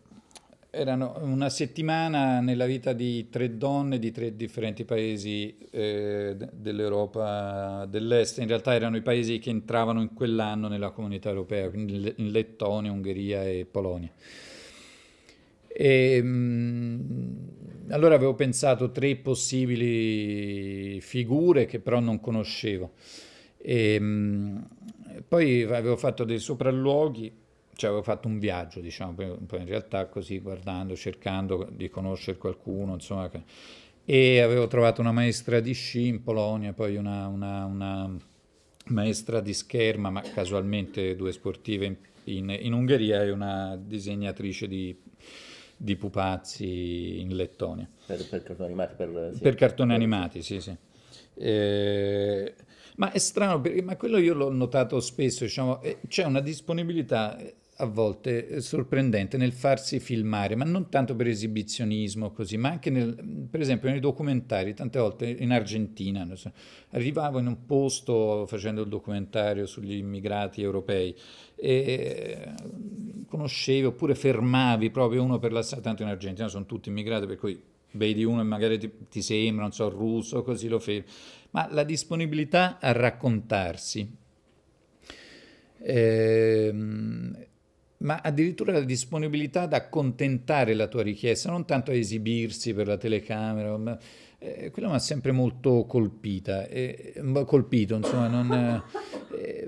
erano una settimana nella vita di tre donne di tre differenti paesi eh, dell'Europa dell'Est. In realtà erano i paesi che entravano in quell'anno nella comunità europea, quindi Lettonia, Ungheria e Polonia. E, ehm, allora avevo pensato tre possibili figure che però non conoscevo. E, ehm, poi avevo fatto dei sopralluoghi, cioè avevo fatto un viaggio, diciamo, poi, in realtà così guardando, cercando di conoscere qualcuno, insomma, e avevo trovato una maestra di sci in Polonia, poi una, una, una maestra di scherma, ma casualmente due sportive in, in, in Ungheria e una disegnatrice di di pupazzi in Lettonia. Per, per cartoni animati? Per, sì. per cartoni animati, sì, sì. Eh, ma è strano, perché, ma quello io l'ho notato spesso, diciamo, eh, c'è una disponibilità eh, a volte eh, sorprendente nel farsi filmare, ma non tanto per esibizionismo così, ma anche nel, per esempio nei documentari, tante volte in Argentina, so, arrivavo in un posto facendo il documentario sugli immigrati europei e eh, conoscevi oppure fermavi proprio uno per la strada, tanto in Argentina sono tutti immigrati per cui vedi uno e magari ti, ti sembra, non so, russo, così lo fermi, ma la disponibilità a raccontarsi. Ehm, ma addirittura la disponibilità ad accontentare la tua richiesta, non tanto a esibirsi per la telecamera, ma, eh, quello mi ha sempre molto colpita, eh, colpito, insomma, non, eh, eh,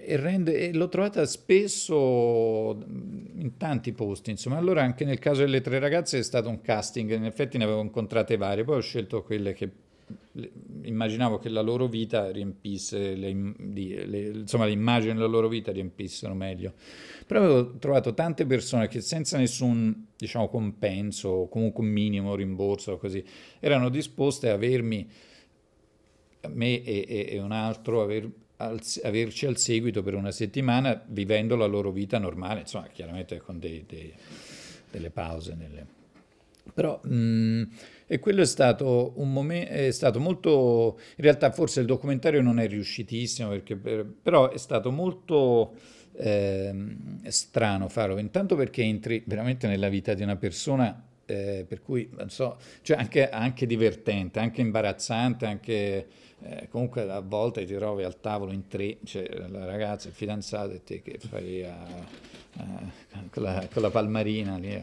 e, rende, e l'ho trovata spesso in tanti posti, insomma, allora anche nel caso delle tre ragazze è stato un casting, in effetti ne avevo incontrate varie, poi ho scelto quelle che immaginavo che la loro vita riempisse, le, le, insomma le immagini della loro vita riempissero meglio. Però avevo trovato tante persone che senza nessun, diciamo, compenso o comunque un minimo rimborso così, erano disposte a avermi, me e, e, e un altro, aver, al, averci al seguito per una settimana vivendo la loro vita normale, insomma, chiaramente con dei, dei, delle pause. Delle... Però, mh, mm, e quello è stato un momento, è stato molto, in realtà forse il documentario non è riuscitissimo, perché, però è stato molto eh, strano farlo, intanto perché entri veramente nella vita di una persona eh, per cui non so, cioè anche, anche divertente, anche imbarazzante, anche eh, comunque a volte ti trovi al tavolo in tre, cioè la ragazza, il fidanzato e te che fai a eh, con la, palmarina lì. Eh.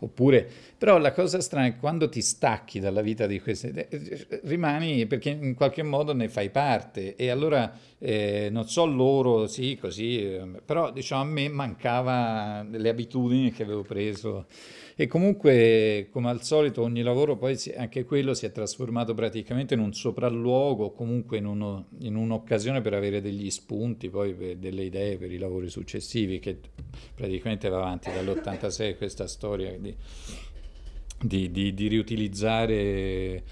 Oppure, però la cosa strana è quando ti stacchi dalla vita di queste, eh, rimani perché in qualche modo ne fai parte e allora eh, non so loro, sì, così, eh, però diciamo a me mancava le abitudini che avevo preso. E comunque, come al solito, ogni lavoro poi si, anche quello si è trasformato praticamente in un sopralluogo, o comunque in, uno, in un'occasione per avere degli spunti, poi delle idee per i lavori successivi, che praticamente va avanti dall'86 questa storia di, di, di, di riutilizzare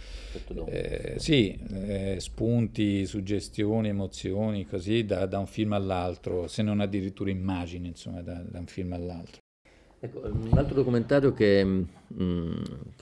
eh, sì, eh, spunti, suggestioni, emozioni, così da, da, un film all'altro, se non addirittura immagini, insomma, da, da un film all'altro. Ecco, ehm, un altro documentario che mh, mm,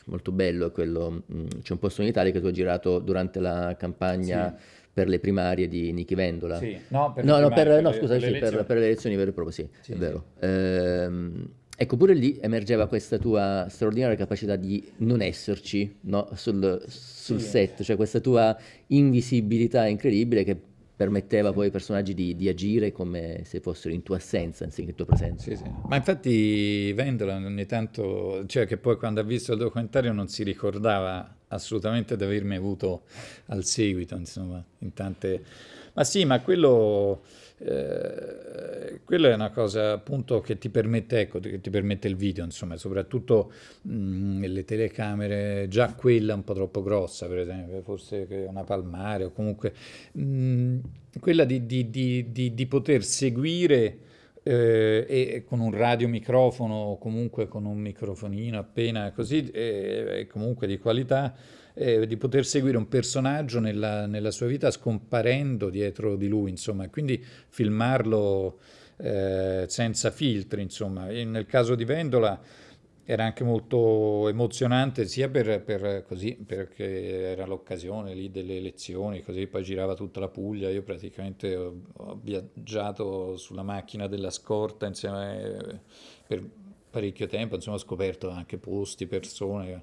molto bello è quello mm, C'è un posto in Italia che tu hai girato durante la campagna sì. per le primarie di Nichi Vendola. Sì. No, per no, no, per, per no scusa, per, sì, le per, le elezioni vere e proprie, sì, è vero. Ehm, ecco, pure lì emergeva questa tua straordinaria capacità di non esserci no? sul, sul set, cioè questa tua invisibilità incredibile che permetteva poi ai personaggi di, di, agire come se fossero in tua assenza anziché in tua presenza. Sì, sì. Ma infatti Vendola ogni tanto, cioè che poi quando ha visto il documentario non si ricordava assolutamente ad avermi avuto al seguito, insomma, in tante... Ma sì, ma quello, eh, quello è una cosa appunto che ti permette, ecco, che ti permette il video, insomma, soprattutto mh, mm, le telecamere, già quella un po' troppo grossa, per esempio, forse una palmare o comunque... Mh, mm, quella di, di, di, di poter seguire eh, e con un radiomicrofono o comunque con un microfonino appena così, eh, comunque di qualità, eh, di poter seguire un personaggio nella, nella, sua vita scomparendo dietro di lui, insomma, quindi filmarlo eh, senza filtri, insomma. E nel caso di Vendola era anche molto emozionante sia per, per così, perché era l'occasione lì delle elezioni, così poi girava tutta la Puglia, io praticamente ho, ho viaggiato sulla macchina della scorta insieme eh, per parecchio tempo, insomma ho scoperto anche posti, persone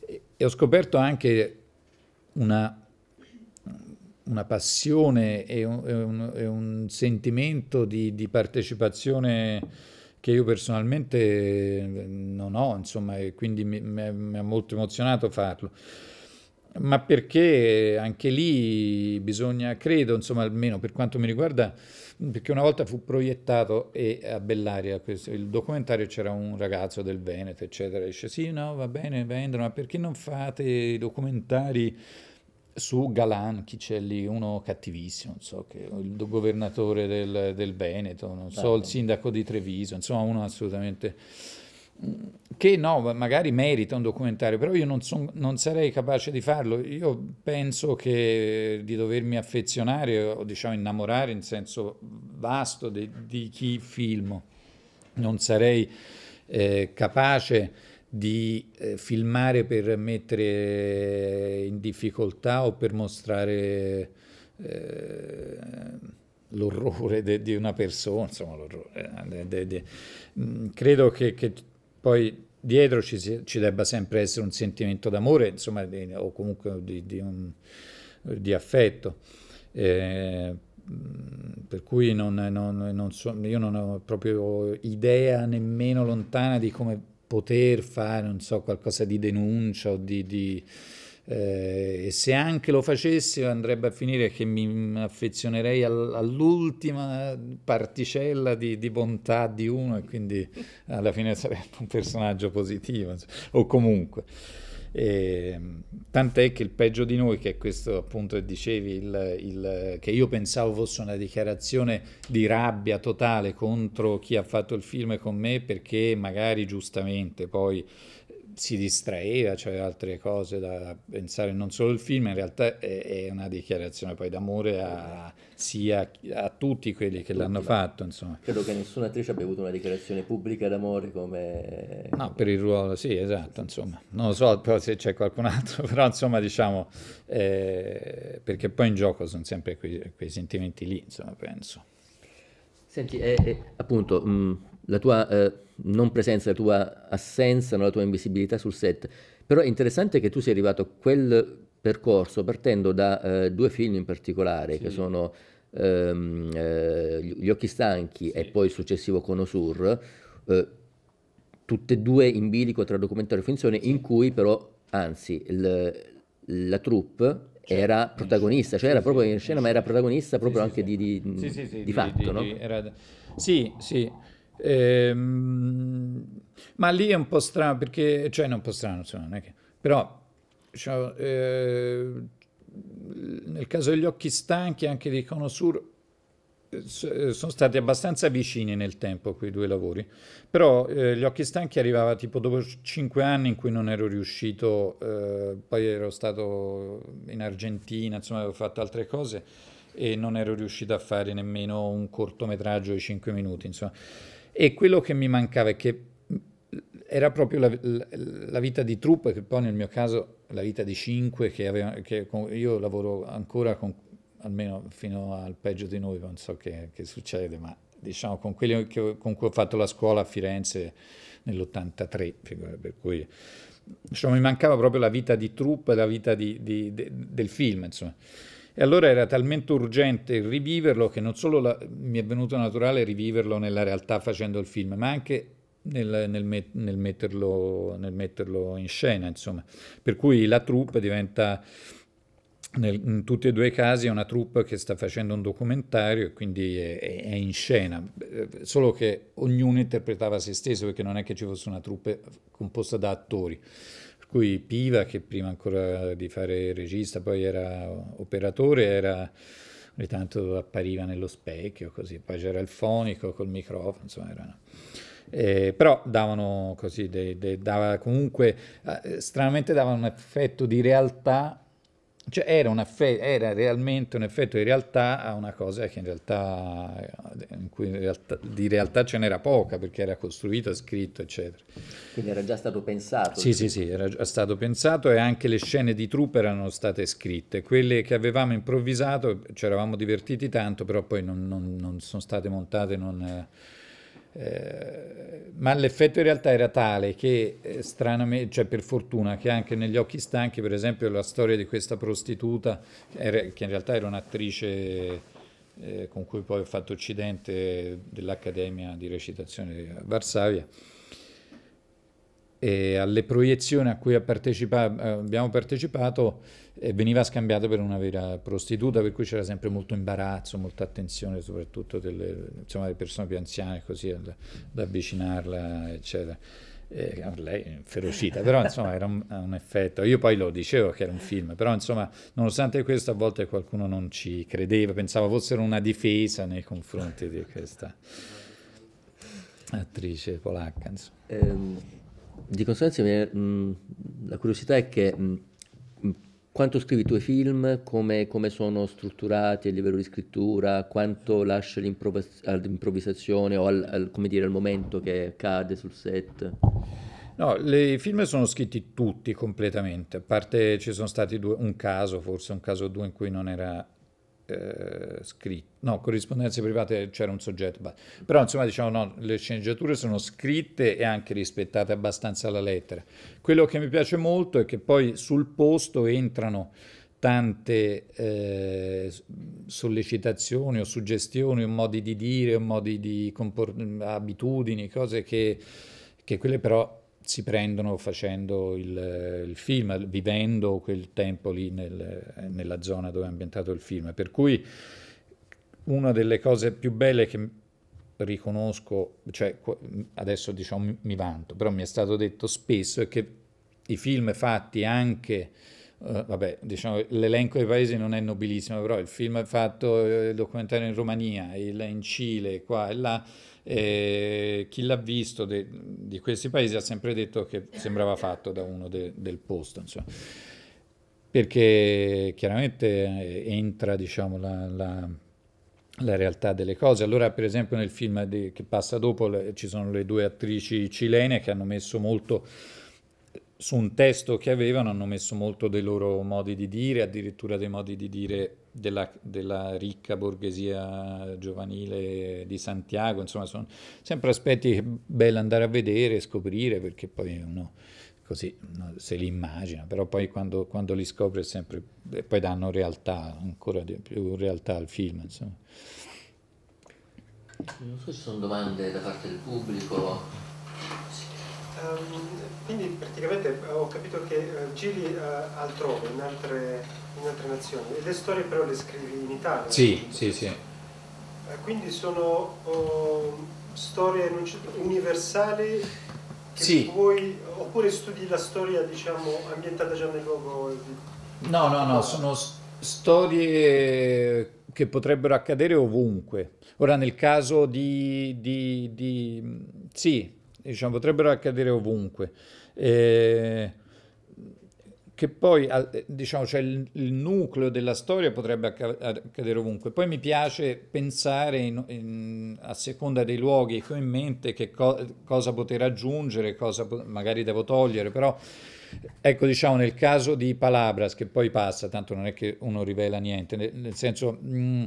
e, e ho scoperto anche una, una passione e un, e un, e un sentimento di, di partecipazione che io personalmente eh, non ho, insomma, e quindi mi, mi, mi ha molto emozionato farlo ma perché anche lì bisogna, credo, insomma, almeno per quanto mi riguarda, perché una volta fu proiettato e a Bellaria questo, il documentario c'era un ragazzo del Veneto, eccetera, e dice sì, no, va bene, vendono, ma perché non fate i documentari? su Galan, Chicelli, uno cattivissimo, so, che, il governatore del, del Veneto, so, il certo. sindaco di Treviso, insomma uno assolutamente mm, che no, magari merita un documentario, però io non, son, non, sarei capace di farlo. Io penso che di dovermi affezionare o diciamo innamorare in senso vasto di, di chi filmo. Non sarei eh, capace di eh, filmare per mettere in difficoltà o per mostrare eh, l'orrore di una persona, insomma l'orrore. Eh, de, de. Mm, credo che, che, poi dietro ci, ci, debba sempre essere un sentimento d'amore, insomma, di, o comunque di, di, un, di affetto. Eh, per cui non, non, non so, io non ho proprio idea nemmeno lontana di come poter fare, non so, qualcosa di denuncia o di... di eh, e se anche lo facessi andrebbe a finire che mi affezionerei al, all'ultima particella di, di, bontà di uno e quindi alla fine sarebbe un personaggio positivo, o comunque. E, ehm, tant'è che il peggio di noi, che è questo appunto che dicevi, il, il, che io pensavo fosse una dichiarazione di rabbia totale contro chi ha fatto il film con me perché magari giustamente poi si distraeva, c'aveva altre cose da pensare, non solo il film, in realtà è, è una dichiarazione poi d'amore a, sia a tutti quelli che tutti. l'hanno fatto. Insomma. Credo che nessuna attrice abbia avuto una dichiarazione pubblica d'amore come... No, per il ruolo, sì, esatto, insomma. Non lo so però se c'è qualcun altro, però insomma diciamo, eh, perché poi in gioco sono sempre quei, quei sentimenti lì, insomma, penso. Senti, eh, eh, appunto, mh, la tua eh, non presenza, la tua assenza, la tua invisibilità sul set. Però è interessante che tu sia arrivato a quel percorso partendo da eh, due film in particolare sì. che sono ehm, eh, Gli occhi stanchi sì. e poi il successivo Conosur, eh, tutte e due in bilico tra documentario e finzione, in cui però, anzi, il, la troupe cioè, era protagonista, cioè era proprio in scena, ma era protagonista proprio anche di, fatto, Sì, Sì, sì. Ehm, ma lì è un po' strano perché, cioè non un po' strano, insomma, non è che, però cioè, eh, nel caso degli occhi stanchi anche di Conosur sono stati abbastanza vicini nel tempo quei due lavori, però eh, gli occhi stanchi arrivava tipo dopo cinque anni in cui non ero riuscito, eh, poi ero stato in Argentina, insomma avevo fatto altre cose e non ero riuscito a fare nemmeno un cortometraggio di cinque minuti, insomma. E quello che mi mancava è che era proprio la, la, vita di truppa, che poi nel mio caso la vita di cinque, che, aveva, che io lavoro ancora con, almeno fino al peggio di noi, non so che, che succede, ma diciamo con quelli che, con cui ho fatto la scuola a Firenze nell'83, per cui diciamo, mi mancava proprio la vita di truppa e la vita di, di, de, del film, insomma. E allora era talmente urgente riviverlo che non solo la, mi è venuto naturale riviverlo nella realtà facendo il film, ma anche nel, nel, met, nel, metterlo, nel metterlo, in scena, insomma. Per cui la troupe diventa, nel, in tutti e due i casi, una troupe che sta facendo un documentario e quindi è, è, in scena, eh, solo che ognuno interpretava se stesso perché non è che ci fosse una troupe composta da attori cui Piva, che prima ancora di fare regista, poi era operatore, era ogni tanto appariva nello specchio, così, poi c'era il fonico col microfono, insomma era... Eh, però davano così, de, de, dava comunque, eh, stranamente davano un effetto di realtà cioè era, affe- era, realmente un effetto di realtà a una cosa in realtà, in in realtà, di realtà ce n'era poca perché era costruito, scritto, eccetera. Quindi era già stato pensato. Sì, sì, sì, era già stato pensato e anche le scene di troupe erano state scritte. Quelle che avevamo improvvisato, ci eravamo divertiti tanto, però poi non, non, non sono state montate, non... Eh, eh, ma l'effetto in realtà era tale che, eh, stranamente, cioè per fortuna, che anche negli occhi stanchi, per esempio, la storia di questa prostituta, che in realtà era un'attrice eh, con cui poi ho fatto Occidente dell'Accademia di recitazione a Varsavia, e alle proiezioni a cui partecipa eh, abbiamo partecipato eh, veniva scambiata per una vera prostituta, per cui c'era sempre molto imbarazzo, molta attenzione soprattutto delle, insomma, delle persone più anziane, così ad, ad avvicinarla, eccetera. Eh, lei è ferocita, però insomma era un, un, effetto. Io poi lo dicevo che era un film, però insomma, nonostante questo, a volte qualcuno non ci credeva, pensava fossero una difesa nei confronti di questa attrice polacca. Insomma. Um di conseguenza mh, mm, la curiosità è che mh, mm, mm, quanto scrivi i tuoi film, come, come, sono strutturati a livello di scrittura, quanto lascia all'improvvisazione o al, al, dire, al, momento che cade sul set? No, i film sono scritti tutti completamente, a parte ci sono stati due, un caso, forse un caso o due in cui non era eh, scritte, no, corrispondenze private c'era un soggetto, però insomma diciamo no, le sceneggiature sono scritte e anche rispettate abbastanza alla lettera. Quello che mi piace molto è che poi sul posto entrano tante eh, sollecitazioni o suggestioni o modi di dire o modi di abitudini, cose che, che quelle però si prendono facendo il, il, film, vivendo quel tempo lì nel, nella zona dove è ambientato il film. Per cui una delle cose più belle che riconosco, cioè adesso diciamo mi vanto, però mi è stato detto spesso è che i film fatti anche Uh, vabbè, diciamo, l'elenco dei paesi non è nobilissimo, però il film è fatto, eh, il documentario in Romania, il, in Cile, qua e là, e chi l'ha visto de, di questi paesi ha sempre detto che sembrava fatto da uno de, del posto, insomma. perché chiaramente eh, entra diciamo, la, la la realtà delle cose. Allora, per esempio, nel film di, che passa dopo le, ci sono le due attrici cilene che hanno messo molto su un testo che avevano hanno messo molto dei loro modi di dire, addirittura dei modi di dire della, della ricca borghesia giovanile di Santiago, insomma sono sempre aspetti che è bello andare a vedere, scoprire, perché poi uno così uno se li immagina, però poi quando, quando li scopre sempre, poi danno realtà, ancora di più realtà al film, insomma. Non so se sono domande da parte del pubblico, Ehm, quindi praticamente eh, ho capito che eh, giri eh, altrove, in altre, in altre, nazioni, le storie però le scrivi in Italia? Sì, sì, sì. quindi sono oh, storie universali sì. puoi, oppure studi la storia diciamo, ambientata già nel luogo? Di... No, no, no, sono storie che potrebbero accadere ovunque. Ora nel caso di, di, di sì, diciamo, potrebbero accadere ovunque. Eh, che poi eh, diciamo, cioè il, il, nucleo della storia potrebbe accadere ovunque. Poi mi piace pensare in, in, a seconda dei luoghi che ho in mente che co- cosa poter aggiungere, cosa po- magari devo togliere, però ecco diciamo nel caso di Palabras che poi passa, tanto non è che uno rivela niente, nel, nel senso... Mh, mm,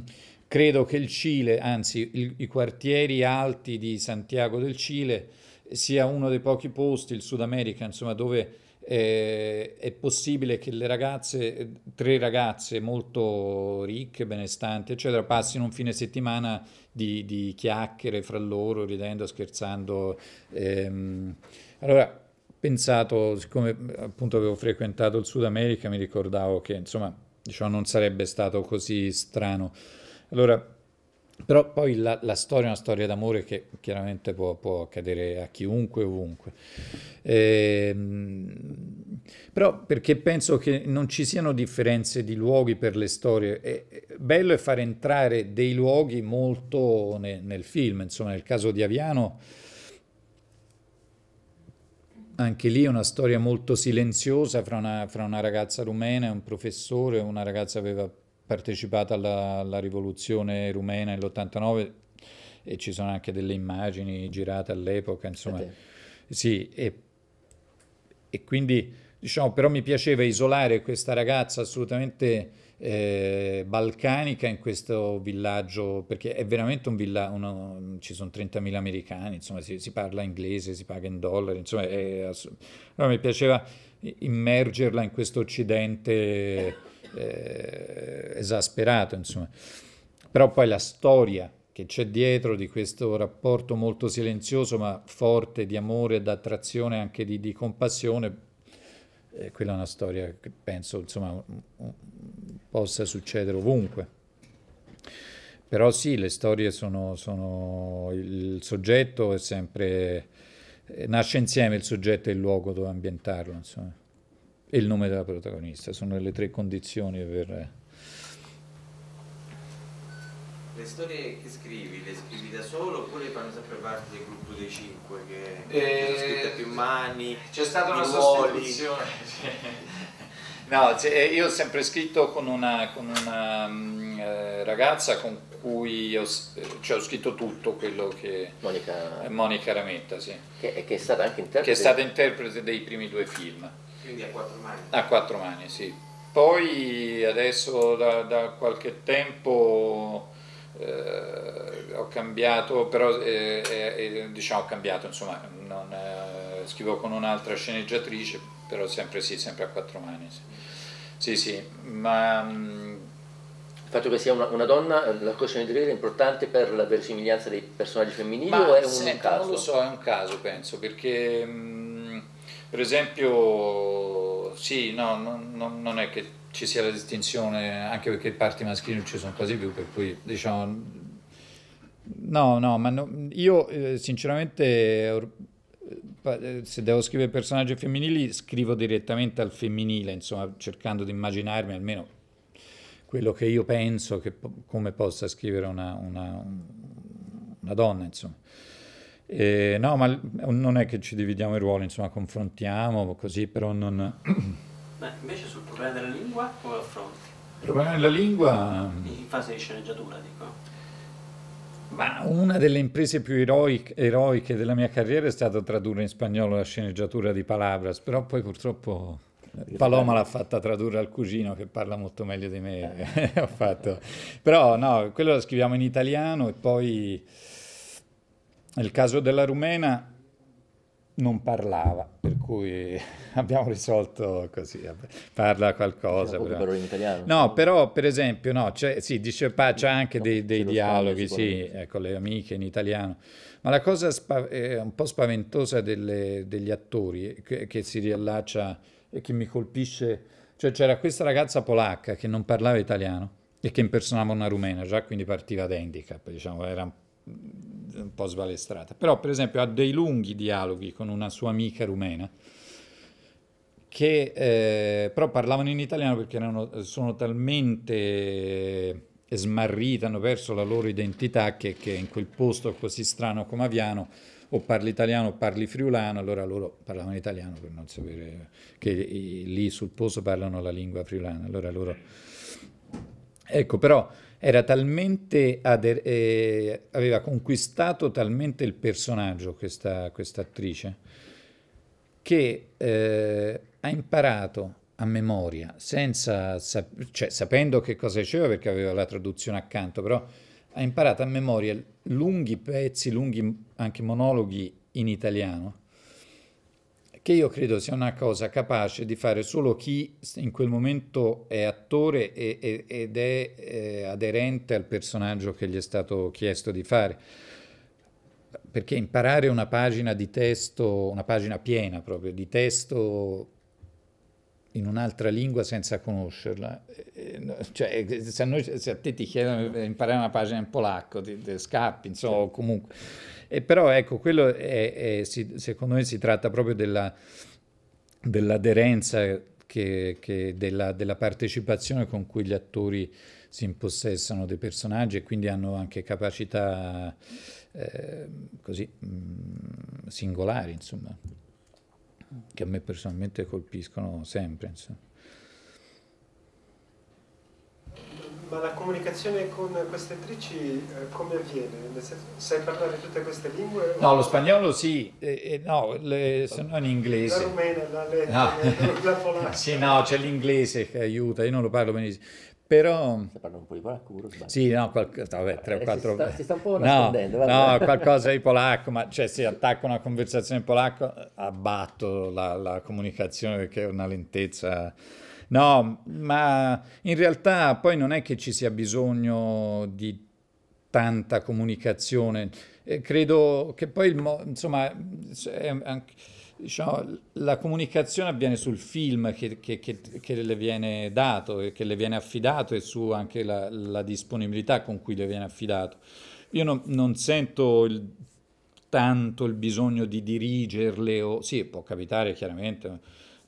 credo che il Cile, anzi il, i quartieri alti di Santiago del Cile, sia uno dei pochi posti, il Sud America, insomma, dove eh, è possibile che le ragazze, tre ragazze molto ricche, benestanti, eccetera, passino un fine settimana di, di chiacchiere fra loro, ridendo, scherzando. Ehm. Allora, pensato, siccome appunto avevo frequentato il Sud America, mi ricordavo che, insomma, diciamo, non sarebbe stato così strano. Allora, però poi la, la, storia è una storia d'amore che chiaramente può, può accadere a chiunque, ovunque. Ehm, però perché penso che non ci siano differenze di luoghi per le storie. È, bello è far entrare dei luoghi molto ne, nel film. Insomma, nel caso di Aviano, anche lì è una storia molto silenziosa fra una, fra una ragazza rumena e un professore. Una ragazza aveva partecipato alla, alla rivoluzione rumena nell'89 e ci sono anche delle immagini girate all'epoca, insomma. Sì, e, e, quindi, diciamo, però mi piaceva isolare questa ragazza assolutamente eh, balcanica in questo villaggio, perché è veramente un villaggio, ci sono 30.000 americani, insomma, si, si, parla inglese, si paga in dollari, insomma, è, allora mi piaceva immergerla in questo occidente eh, esasperato, insomma. Però poi la storia che c'è dietro di questo rapporto molto silenzioso ma forte di amore, d'attrazione e anche di, di compassione, eh, quella è una storia che penso insomma, possa succedere ovunque. Però sì, le storie sono, sono il soggetto è sempre eh, nasce insieme il soggetto e il luogo dove ambientarlo, insomma e il nome della protagonista. Sono le tre condizioni per... Eh, le storie che scrivi, le scrivi da solo oppure fanno sempre parte del gruppo dei cinque che, eh, che sono scritte a più mani? C'è stata una sostituzione. no, eh, io ho sempre scritto con una, con una mh, mm, ragazza con cui ho, cioè, ho, scritto tutto quello che Monica, Monica Rametta, sì. che, che, è stata anche interprete. Che è stata interprete dei primi due film. Quindi a quattro mani. A quattro mani, sì. Poi adesso da, da qualche tempo eh, ho cambiato, però eh, eh, eh diciamo ho cambiato, insomma, non, eh, scrivo con un'altra sceneggiatrice, però sempre sì, sempre a quattro mani. Sì, sì, sì ma... Mh, mm, il fatto che sia una, una donna, eh, la cosceneggiatrice è importante per la verosimiglianza dei personaggi femminili ma, o è un senti, caso? Non lo so, è un caso penso, perché... Mh, mm, per esempio, sì, no, no, non è che ci sia la distinzione, anche perché parti maschili non ci sono quasi più, per cui diciamo... No, no, ma no, io eh, sinceramente eh, se devo scrivere personaggi femminili scrivo direttamente al femminile, insomma, cercando di immaginarmi almeno quello che io penso che, come possa scrivere una, una, una donna, insomma. Eh, no, ma non è che ci dividiamo i ruoli, insomma, confrontiamo così, però non... Beh, invece sul problema della lingua come affronti? Il problema della lingua... In fase di sceneggiatura, dico. Ma una delle imprese più eroiche, eroiche della mia carriera è stata tradurre in spagnolo la sceneggiatura di Palabras, però poi purtroppo... Paloma l'ha fatta tradurre al cugino che parla molto meglio di me, Però no, quello lo scriviamo in italiano e poi nel caso della rumena non parlava, per cui abbiamo risolto così, parla qualcosa. Però. in italiano. No, però per esempio, no, c'è, sì, dice, c'è anche dei, dei dialoghi sì, eh, con le amiche in italiano, ma la cosa spa- un po' spaventosa delle, degli attori eh, che, che si riallaccia e che mi colpisce, cioè c'era questa ragazza polacca che non parlava italiano e che impersonava una rumena, già quindi partiva da handicap, diciamo, era un po' sbalestrata, però per esempio ha dei lunghi dialoghi con una sua amica rumena che eh, però parlavano in italiano perché erano, sono talmente smarrite, hanno perso la loro identità che, che in quel posto così strano come Aviano o parli italiano o parli friulano, allora loro parlavano italiano per non sapere che lì sul posto parlano la lingua friulana, allora loro... Ecco, però era talmente ader- eh, aveva conquistato talmente il personaggio, questa, attrice, che eh, ha imparato a memoria, senza, sap- cioè, sapendo che cosa diceva perché aveva la traduzione accanto, però ha imparato a memoria lunghi pezzi, lunghi anche monologhi in italiano che io credo sia una cosa capace di fare solo chi in quel momento è attore e, e, ed è eh, aderente al personaggio che gli è stato chiesto di fare. Perché imparare una pagina di testo, una pagina piena proprio di testo in un'altra lingua senza conoscerla. Eh, cioè, se, a, noi, se a te ti chiedono di imparare una pagina in polacco, ti, ti scappi, insomma, comunque e però ecco, quello è, è, si, secondo me si tratta proprio della, dell'aderenza, che, che della, della, partecipazione con cui gli attori si impossessano dei personaggi e quindi hanno anche capacità eh, così mh, mm, singolari, insomma, che a me personalmente colpiscono sempre. Insomma. Ma la comunicazione con queste attrici eh, come avviene? sai parlare tutte queste lingue? No, lo spagnolo sì, eh, no, le, se no in inglese. La rumena, la lettina, no. Ah. la polacca. sì, no, c'è l'inglese che aiuta, io non lo parlo benissimo. Però... Se parla un po' di polacco, pure Sì, no, qual... vabbè, tre o eh, quattro... Si sta, si sta un po' nascondendo, no, no, qualcosa di polacco, ma cioè se attacco una conversazione in polacco eh, abbatto la, la comunicazione perché è una lentezza No, ma in realtà poi non è che ci sia bisogno di tanta comunicazione. Eh, credo che poi, mo- insomma, anche, diciamo, la comunicazione avviene sul film che, che, che, che, le viene dato, e che le viene affidato e su anche la, la disponibilità con cui le viene affidato. Io no, non sento il, tanto il bisogno di dirigerle, o sì, può capitare chiaramente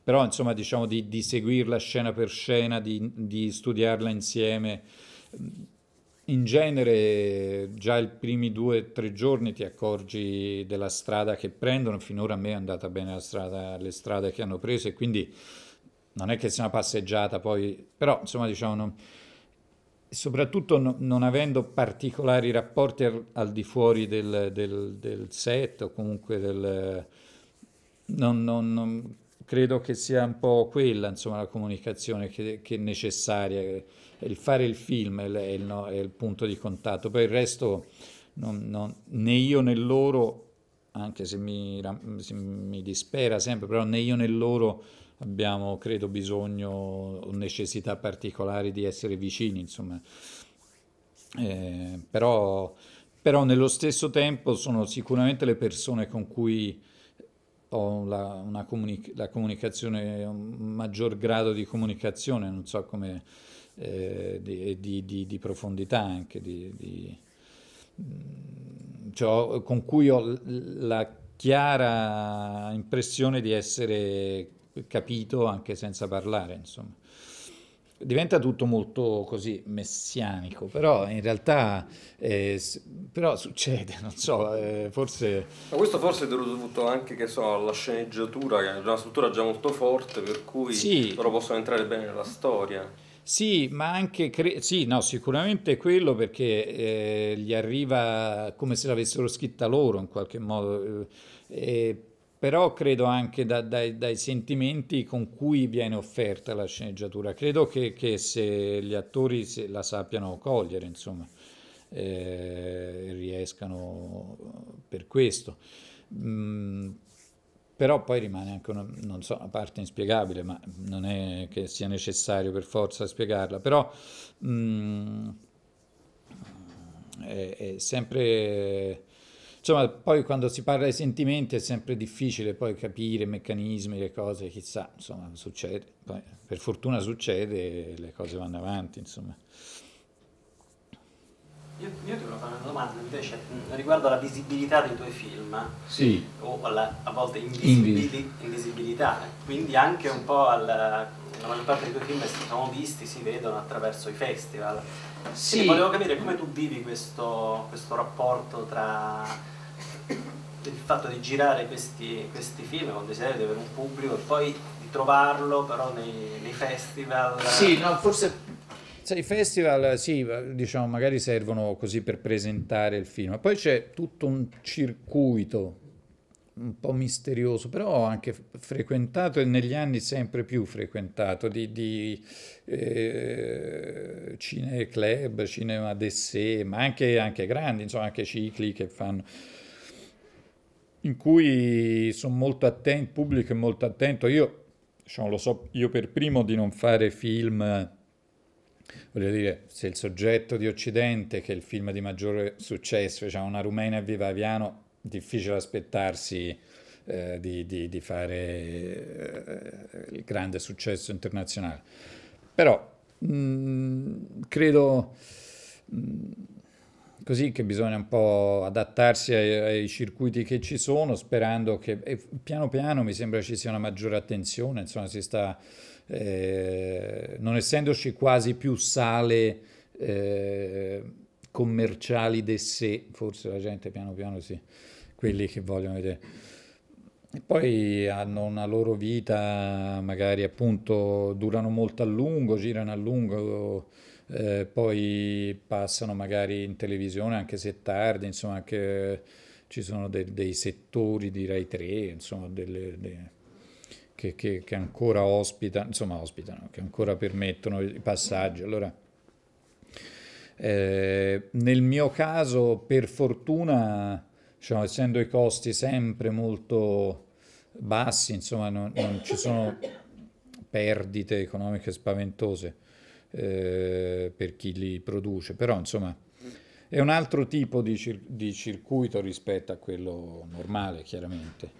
però insomma diciamo di, di seguirla scena per scena, di, di, studiarla insieme. In genere già i primi due o tre giorni ti accorgi della strada che prendono, finora a me è andata bene la strada, le strade che hanno preso e quindi non è che sia una passeggiata poi, però insomma diciamo... Non, soprattutto no, non avendo particolari rapporti al, al di fuori del, del, del, set o comunque del... Non, non, credo che sia un po' quella insomma, la comunicazione che, che, è necessaria. Il fare il film è il, no, è il punto di contatto, poi il resto non, non, né io né loro, anche se mi, se mi, dispera sempre, però né io né loro abbiamo, credo, bisogno o necessità particolari di essere vicini, insomma. Eh, però, però nello stesso tempo sono sicuramente le persone con cui ho la, comuni- la comunicazione, un maggior grado di comunicazione, non so come, eh, di, di, di, di, profondità anche, mm, cioè, con cui ho la chiara impressione di essere capito anche senza parlare, insomma diventa tutto molto così messianico, però in realtà eh, però succede, non so, eh, forse... Ma questo forse è dovuto anche, che so, alla sceneggiatura, che è una struttura già molto forte, per cui sì. loro possono entrare bene nella storia. Sì, ma anche, cre- sì, no, sicuramente quello perché eh, gli arriva come se l'avessero scritta loro in qualche modo. Eh, però credo anche da, dai, dai, sentimenti con cui viene offerta la sceneggiatura. Credo che, che se gli attori se la sappiano cogliere, insomma, eh, riescano per questo. Mm, però poi rimane anche una, so, una, parte inspiegabile, ma non è che sia necessario per forza spiegarla, però mm, è, è sempre Insomma, poi quando si parla di sentimenti è sempre difficile poi capire i meccanismi, le cose, chissà, insomma, succede. Poi, per fortuna succede le cose vanno avanti, insomma. Io, io, ti volevo fare una domanda invece riguardo alla visibilità dei tuoi film, sì. o alla, a volte invisibili, invisibilità, quindi anche un po' alla, la maggior parte dei tuoi film sono visti, si vedono attraverso i festival. Sì. Quindi volevo capire come tu vivi questo, questo rapporto tra il fatto di girare questi, questi film con desiderio di avere un pubblico e poi di trovarlo però nei, nei festival. Sì, no, forse i festival, sì, diciamo, magari servono così per presentare il film, ma poi c'è tutto un circuito un po' misterioso, però ho anche frequentato e negli anni sempre più frequentato, di, di eh, cine club, cinema d'essè, ma anche, anche grandi, insomma anche cicli che fanno in cui sono molto attento, il pubblico è molto attento. Io diciamo, lo so io per primo di non fare film, voglio dire, se il soggetto di Occidente, che è il film di maggiore successo, diciamo, una rumena e viva Aviano, difficile aspettarsi eh, di, di, di, fare eh, il grande successo internazionale. Però mh, mm, credo mh, mm, così che bisogna un po' adattarsi ai, ai circuiti che ci sono, sperando che piano piano mi sembra ci sia una maggiore attenzione, insomma si sta, eh, non essendoci quasi più sale eh, commerciali de sé, forse la gente piano piano si... Sì quelli che vogliono vedere. E poi hanno una loro vita, magari appunto durano molto a lungo, girano a lungo, eh, poi passano magari in televisione anche se tardi, insomma anche ci sono de- dei settori di Rai 3, insomma, delle, de- che, che, che, ancora ospitano, insomma ospitano, che ancora permettono i passaggi. Allora, eh, nel mio caso, per fortuna, cioè, essendo i costi sempre molto bassi, insomma non, non ci sono perdite economiche spaventose eh, per chi li produce, però insomma è un altro tipo di, cir- di circuito rispetto a quello normale, chiaramente.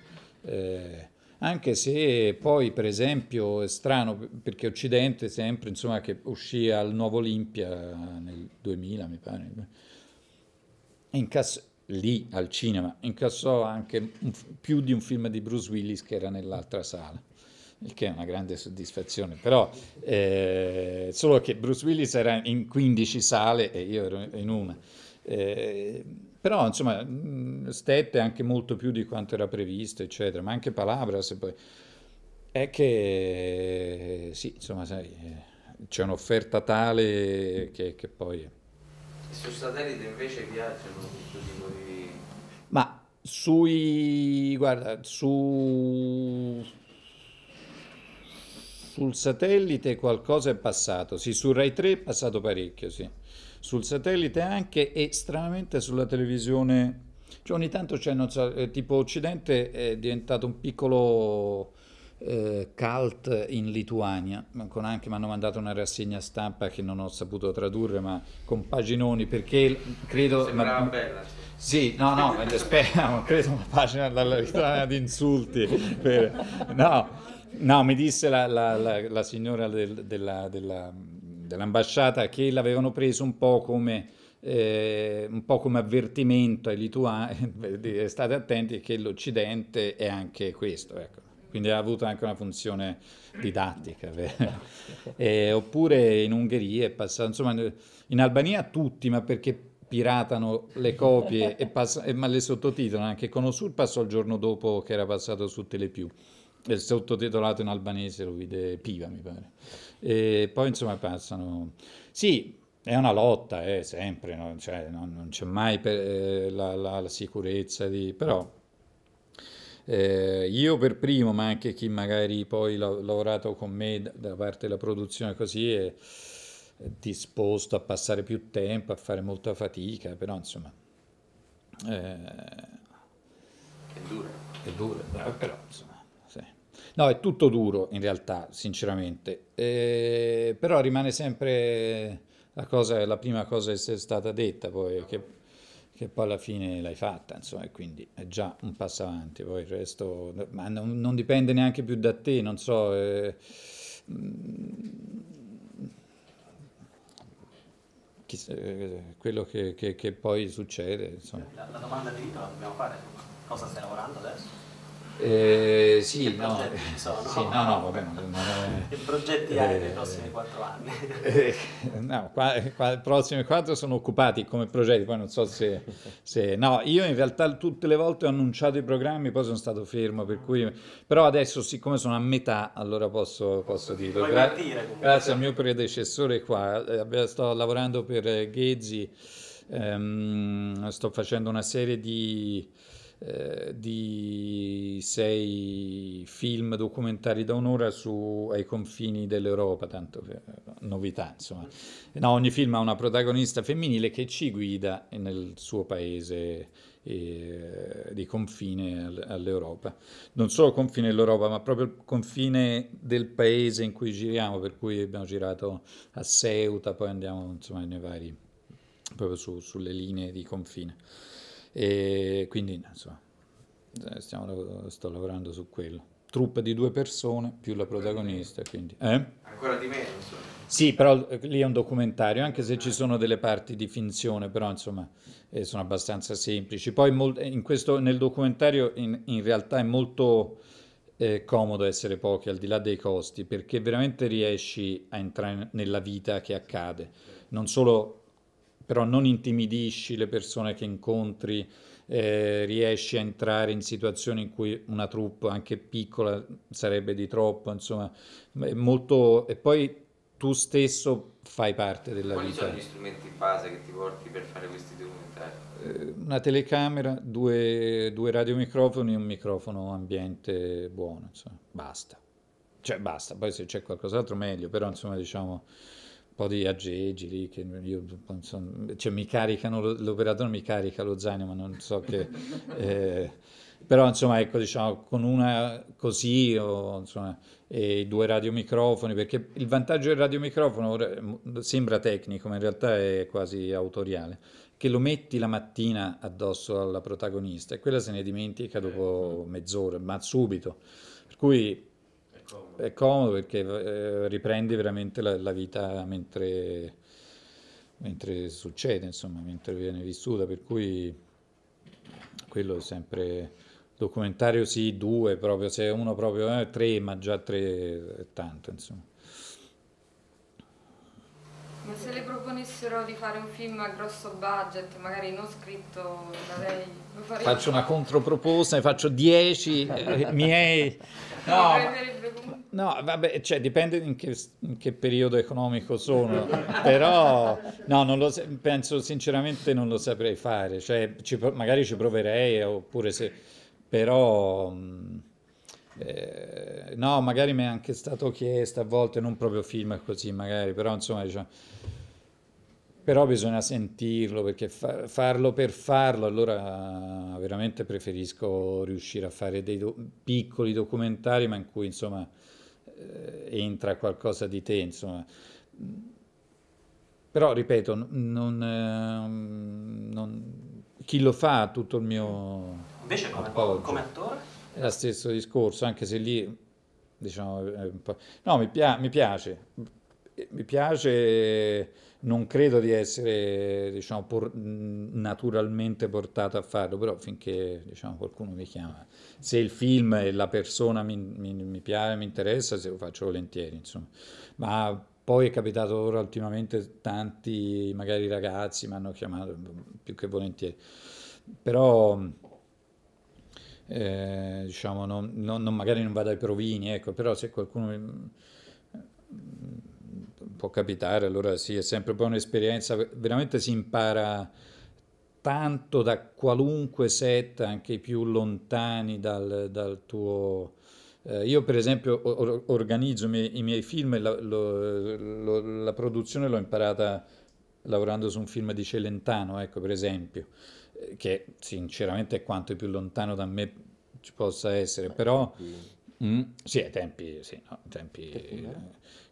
Eh, anche se poi, per esempio, è strano perché Occidente, sempre insomma, che uscì al Nuovo Olimpia nel 2000, mi pare, incass- lì al cinema incassò anche un, più di un film di Bruce Willis che era nell'altra sala il che è una grande soddisfazione, però eh, solo che Bruce Willis era in 15 sale e io ero in una. Eh, però insomma stette anche molto più di quanto era previsto, eccetera, ma anche Palabra se poi... È che sì, insomma, sai, eh, c'è un'offerta tale che, che poi su satellite invece viaggiano questo tipo di... Ma sui... guarda, su... Sul satellite qualcosa è passato, sì, su Rai 3 è passato parecchio, sì. Sul satellite anche e stranamente sulla televisione... Cioè ogni tanto c'è, non so, eh, tipo Occidente è diventato un piccolo eh, Cult in Lituania, con anche mi hanno mandato una rassegna stampa che non ho saputo tradurre, ma con paginoni perché credo... Sembrava ma, bella. Cioè. Sì, no, no, speriamo, credo una pagina dalla Lituania di insulti. Per, no, no, mi disse la, la, la, la signora del, della, della, dell'ambasciata che l'avevano preso un po' come... Eh, un po' come avvertimento ai lituani, state attenti che l'Occidente è anche questo. Ecco quindi ha avuto anche una funzione didattica. e, oppure in Ungheria è passato, insomma in Albania tutti, ma perché piratano le copie e, pass- e ma le sottotitolano, anche Conosur passò il giorno dopo che era passato su Telepiù, il sottotitolato in albanese lo vide Piva mi pare, e poi insomma passano, sì è una lotta, eh, sempre, no? cioè, no, non c'è mai per, eh, la, la, la sicurezza, di... però eh, io per primo, ma anche chi magari poi ha lavorato con me da, parte della produzione così è, disposto a passare più tempo, a fare molta fatica, però insomma... Eh, è dura. È dura, no, però insomma... No, è tutto duro in realtà, sinceramente, eh, però rimane sempre la, cosa, la prima cosa che è stata detta poi, che che poi alla fine l'hai fatta, insomma, e quindi è già un passo avanti, poi il resto, ma non, non dipende neanche più da te, non so, eh, mm, eh quello che, che, che, poi succede, insomma. La, la domanda di Vito la dobbiamo fare, cosa stai lavorando adesso? Eh, sì, no, sì, no, no, vabbè, non, è... Che progetti hai eh, nei prossimi quattro anni? Eh, no, qua, qua, i prossimi quattro sono occupati come progetti, poi non so se, se, No, io in realtà tutte le volte ho annunciato i programmi, poi sono stato fermo, per cui... Però adesso, siccome sono a metà, allora posso, posso dirlo. Gra- partire, grazie al mio predecessore qua, eh, sto lavorando per Ghezzi, ehm, sto facendo una serie di eh, di sei film documentari da un'ora su ai confini dell'Europa, tanto eh, novità insomma. No, ogni film ha una protagonista femminile che ci guida nel suo paese eh, di confine all'Europa. Non solo confine dell'Europa, ma proprio confine del paese in cui giriamo, per cui abbiamo girato a Ceuta, poi andiamo insomma nei vari, proprio su, sulle linee di confine. E quindi, insomma, eh, stiamo, sto lavorando su quello. Truppa di due persone più la protagonista, quindi... Eh? Ancora di meno, insomma. Sì, però eh, lì è un documentario, anche se ci sono delle parti di finzione, però insomma eh, sono abbastanza semplici. Poi eh, questo, nel documentario in, in, realtà è molto eh, comodo essere pochi, al di là dei costi, perché veramente riesci a entrare nella vita che accade, non solo però non intimidisci le persone che incontri, eh, riesci a entrare in situazioni in cui una troupe anche piccola sarebbe di troppo, insomma, è molto... e poi tu stesso fai parte della Quali vita. Quali sono gli strumenti base che ti porti per fare questi documentari? Eh, una telecamera, due, due radiomicrofoni e un microfono ambiente buono, insomma, basta. Cioè basta, poi se c'è qualcos'altro meglio, però insomma diciamo po' di aggeggi lì che io, insomma, cioè, mi caricano, l'operatore mi carica lo zaino, ma non so che... Eh, però insomma ecco diciamo con una così o insomma e due radiomicrofoni perché il vantaggio del radiomicrofono sembra tecnico ma in realtà è quasi autoriale che lo metti la mattina addosso alla protagonista e quella se ne dimentica dopo eh, mezz'ora ma subito per cui comodo. È comodo perché eh, riprendi veramente la, la vita mentre, mentre, succede, insomma, mentre viene vissuta, per cui quello è sempre documentario sì, due proprio, se uno proprio eh, tre, ma già tre è tanto, insomma. Ma se le proponessero di fare un film a grosso budget, magari non scritto da lei, lo farei? Faccio una controproposta, ne faccio 10 eh, miei. No, no, vabbè, cioè, dipende in che, in che periodo economico sono, però no, lo, penso sinceramente non lo saprei fare, cioè, ci, magari ci proverei, oppure se, però... Mh, mm, eh, no, magari mi è anche stato chiesto a volte, non proprio film così, magari, però insomma, diciamo, però bisogna sentirlo perché fa, farlo per farlo, allora veramente preferisco riuscire a fare dei do, piccoli documentari, ma in cui insomma eh, entra qualcosa di te, insomma. Però, ripeto, non, non, chi lo fa ha tutto il mio... Invece come, come attore? è lo stesso discorso, anche se lì, diciamo, no, mi, pia mi piace, mi piace, non credo di essere, diciamo, por naturalmente portato a farlo, però finché, diciamo, qualcuno mi chiama, se il film e la persona mi, mi, mi piace, mi interessa, se lo faccio volentieri, insomma, ma poi è capitato ora ultimamente tanti, magari ragazzi mi hanno chiamato più che volentieri, però eh, diciamo, non, non, non, magari non vado ai provini, ecco, però se qualcuno mm, mm, può capitare, allora sì, è sempre buona esperienza, veramente si impara tanto da qualunque set, anche i più lontani dal, dal tuo... Eh, io per esempio or- organizzo i miei, i miei film, la, lo, lo, la produzione l'ho imparata lavorando su un film di Celentano, ecco per esempio che sinceramente è quanto più lontano da me ci possa essere, Beh, però... Tempi. Mm, sì, ai tempi, sì, no, tempi eh,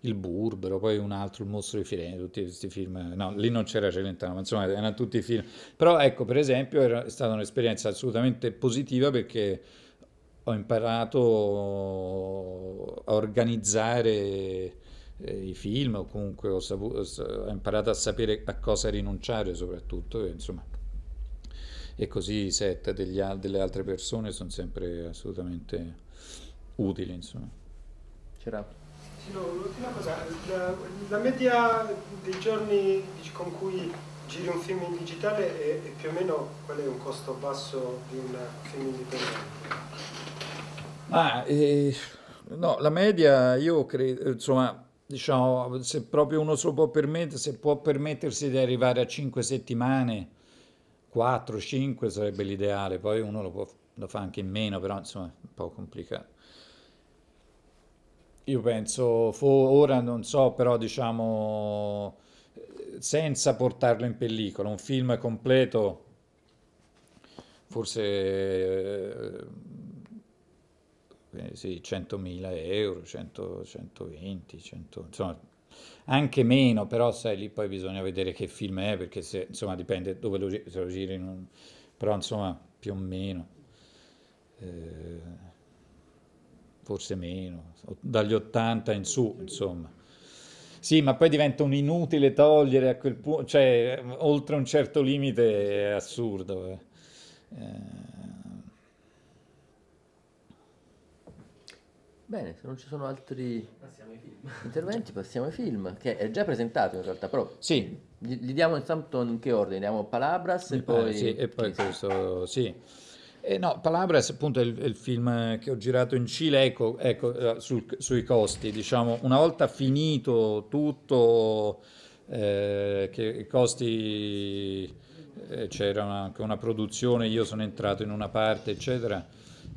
il Burbero, poi un altro, il mostro di Firenze, tutti questi film, no, lì non c'era Celentano, ma insomma erano tutti film, però ecco, per esempio, era, è stata un'esperienza assolutamente positiva perché ho imparato a organizzare eh, i film o comunque ho, saputo, ho imparato a sapere a cosa rinunciare soprattutto, insomma e così i set degli, delle altre persone sono sempre assolutamente utili. Insomma. C'era. Sì, no, l'ultima cosa, la, la, media dei giorni con cui giri un film in digitale è, è più o meno qual è un costo basso di un film indipendente? Ah, eh, no, la media io credo, insomma, diciamo, se proprio uno se lo può permettere, se può permettersi di arrivare a 5 settimane, 4, 5 sarebbe l'ideale, poi uno lo, può, lo fa anche in meno, però insomma è un po' complicato. Io penso, fo, ora non so, però diciamo senza portarlo in pellicola, un film completo forse eh, sì, 100.000 euro, 100, 120, 100, insomma anche meno, però sai, lì poi bisogna vedere che film è, perché se, insomma dipende dove lo, se lo giri, un... però insomma più o meno, eh, forse meno, dagli 80 in su, insomma. Sì, ma poi diventa un inutile togliere a quel punto, cioè oltre un certo limite è assurdo. Eh. Eh. Bene, se non ci sono altri passiamo interventi passiamo ai film, che è già presentato in realtà, però sì. li, li diamo intanto in che ordine? Diamo Palabras e poi... Sì, e poi questo, sì. Eh, no, Palabras appunto è il, è il, film che ho girato in Cile, ecco, ecco eh, sul, sui costi, diciamo, una volta finito tutto, eh, che i costi, eh, c'era anche una, una produzione, io sono entrato in una parte, eccetera,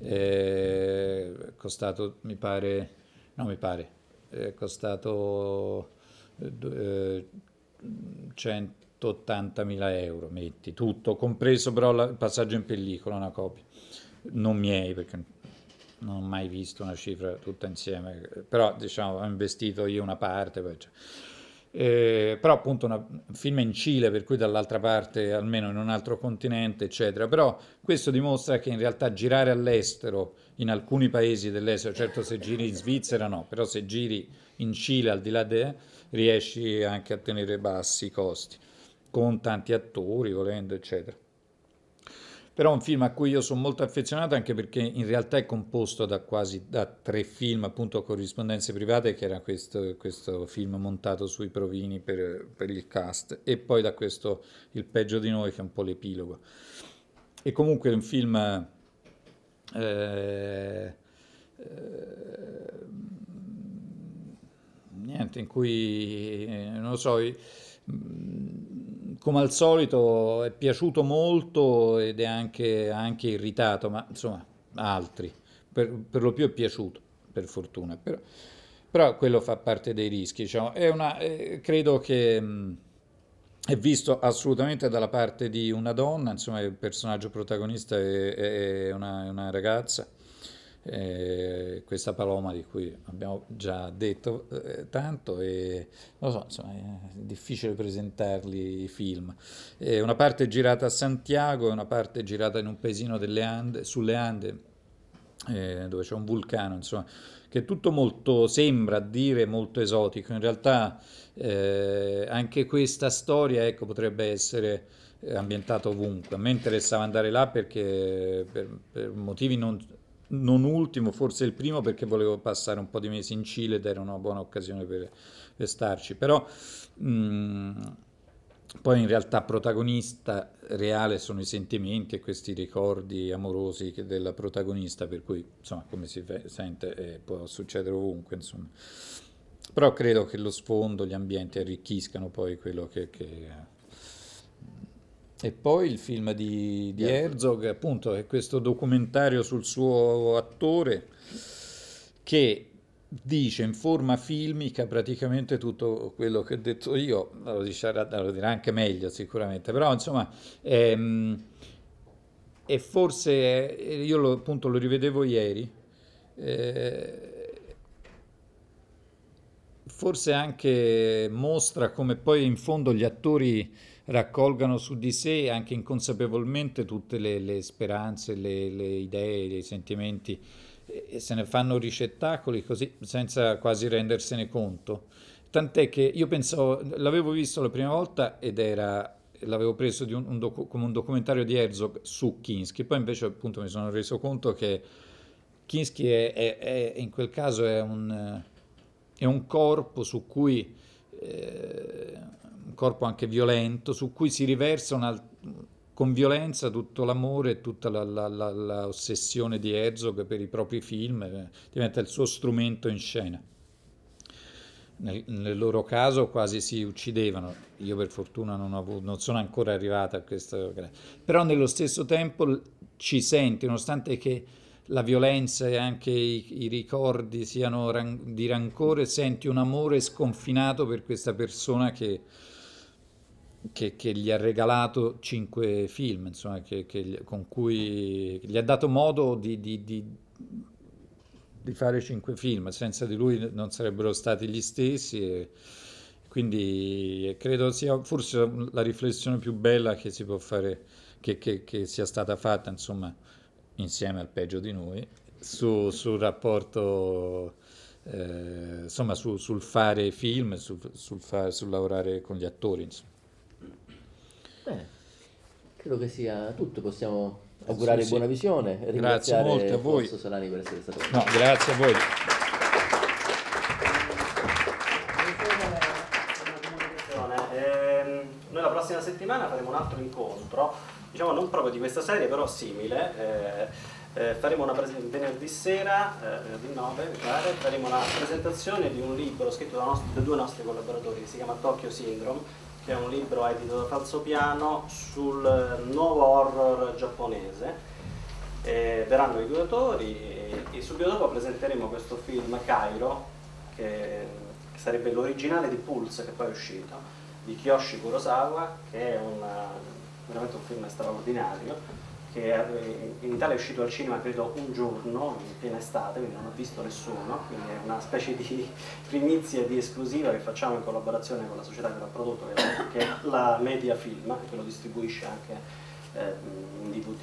eh, costato mi pare, no mi pare, eh, costato eh, 180.000 euro, metti, tutto, compreso però la, il passaggio in pellicola, una copia, non miei perché non ho mai visto una cifra tutta insieme, però diciamo ho investito io una parte, poi, cioè, eh, però appunto un film in Cile, per cui dall'altra parte, almeno in un altro continente, eccetera. Però questo dimostra che in realtà girare all'estero, in alcuni paesi dell'estero, certo se giri in Svizzera no, però se giri in Cile, al di là di, riesci anche a tenere bassi i costi, con tanti attori, volendo, eccetera però è un film a cui io sono molto affezionato anche perché in realtà è composto da quasi da tre film appunto corrispondenze private che era questo, questo film montato sui provini per, per, il cast e poi da questo Il peggio di noi che è un po' l'epilogo e comunque è un film eh, eh, niente in cui eh, non lo so mh, come al solito è piaciuto molto ed è anche, anche irritato, ma insomma, altri. Per, per, lo più è piaciuto, per fortuna. Però, però quello fa parte dei rischi. Diciamo. Una, eh, credo che mh, è visto assolutamente dalla parte di una donna, insomma il personaggio protagonista è, è una, una ragazza eh, questa paloma di cui abbiamo già detto eh, tanto e non so, insomma, è difficile presentarli i film. Eh, una parte girata a Santiago e una parte girata in un paesino Ande, sulle Ande eh, dove c'è un vulcano, insomma, che tutto molto sembra dire molto esotico, in realtà eh, anche questa storia ecco, potrebbe essere ambientata ovunque. A me interessava andare là perché per, per motivi non non ultimo, forse il primo perché volevo passare un po' di mesi in Cile ed era una buona occasione per, per starci, però mh, mm, poi in realtà protagonista reale sono i sentimenti e questi ricordi amorosi della protagonista, per cui insomma come si sente eh, può succedere ovunque, insomma. Però credo che lo sfondo, gli ambienti arricchiscano poi quello che, che e poi il film di, di Herzog, appunto, è questo documentario sul suo attore che dice in forma filmica praticamente tutto quello che ho detto io, lo, dice, lo dirà anche meglio sicuramente, però insomma... Ehm, è, e forse io lo, appunto lo rivedevo ieri, eh, forse anche mostra come poi in fondo gli attori raccolgano su di sé anche inconsapevolmente tutte le, le speranze, le, le idee, i sentimenti e se ne fanno ricettacoli così senza quasi rendersene conto. Tant'è che io pensavo, l'avevo visto la prima volta ed era, l'avevo preso un, un docu- come un documentario di Herzog su Kinski, poi invece appunto mi sono reso conto che Kinski è, è, è in quel caso è un, è un corpo su cui... Eh, corpo anche violento, su cui si riversa una, con violenza tutto l'amore e tutta l'ossessione di Herzog per i propri film, eh, diventa il suo strumento in scena. Nel, nel, loro caso quasi si uccidevano, io per fortuna non, avuto, non sono ancora arrivata a questo, però nello stesso tempo ci senti, nonostante che la violenza e anche i, i ricordi siano ran- di rancore, senti un amore sconfinato per questa persona che che, che, gli ha regalato cinque film, insomma, che, che, con cui gli ha dato modo di, di, di, di, fare cinque film, senza di lui non sarebbero stati gli stessi. E, quindi credo sia forse la riflessione più bella che si può fare, che, sia stata fatta, insomma, insieme al peggio di noi, su, sul rapporto. Eh, insomma, su, sul fare film, su, sul, far, sul lavorare con gli attori. Insomma. Beh, credo che sia tutto, possiamo augurare sì, buona visione e grazie molto a voi. Forzo per essere stato No, grazie a voi. Eh, ehm, noi la prossima settimana faremo un altro incontro, diciamo non proprio di questa serie, però simile. Eh, eh faremo una venerdì sera, eh, 9 pare, faremo una presentazione di un libro scritto da, da due nostri collaboratori che si chiama Tokyo Syndrome che è un libro edito da Piano sul nuovo horror giapponese. Eh, verranno i due autori e, e, subito dopo presenteremo questo film Cairo, che, che sarebbe l'originale di Pulse che poi è uscito, di Kiyoshi Kurosawa, che è una, veramente un film straordinario che eh, in Italia è uscito al cinema credo un giorno, in piena estate, quindi non ho visto nessuno, quindi è una specie di primizia, di esclusiva che facciamo in collaborazione con la società che l'ha prodotto, che è la Media Film, che lo distribuisce anche eh, in DVD.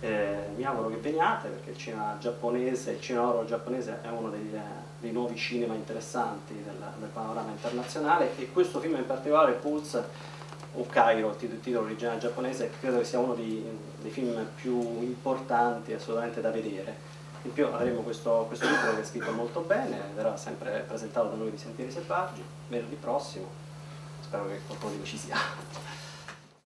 Eh, mi auguro che veniate perché il cinema giapponese, il cinema oro giapponese è uno dei, eh, dei nuovi cinema interessanti del, del, panorama internazionale e questo film in particolare, Pulse o Cairo, il titolo originale giapponese, credo che sia uno di, dei film più importanti assolutamente da vedere. In più avremo questo, questo libro che è scritto molto bene, verrà sempre presentato da noi di Sentieri Selvaggi, venerdì prossimo, spero che qualcuno di voi ci sia.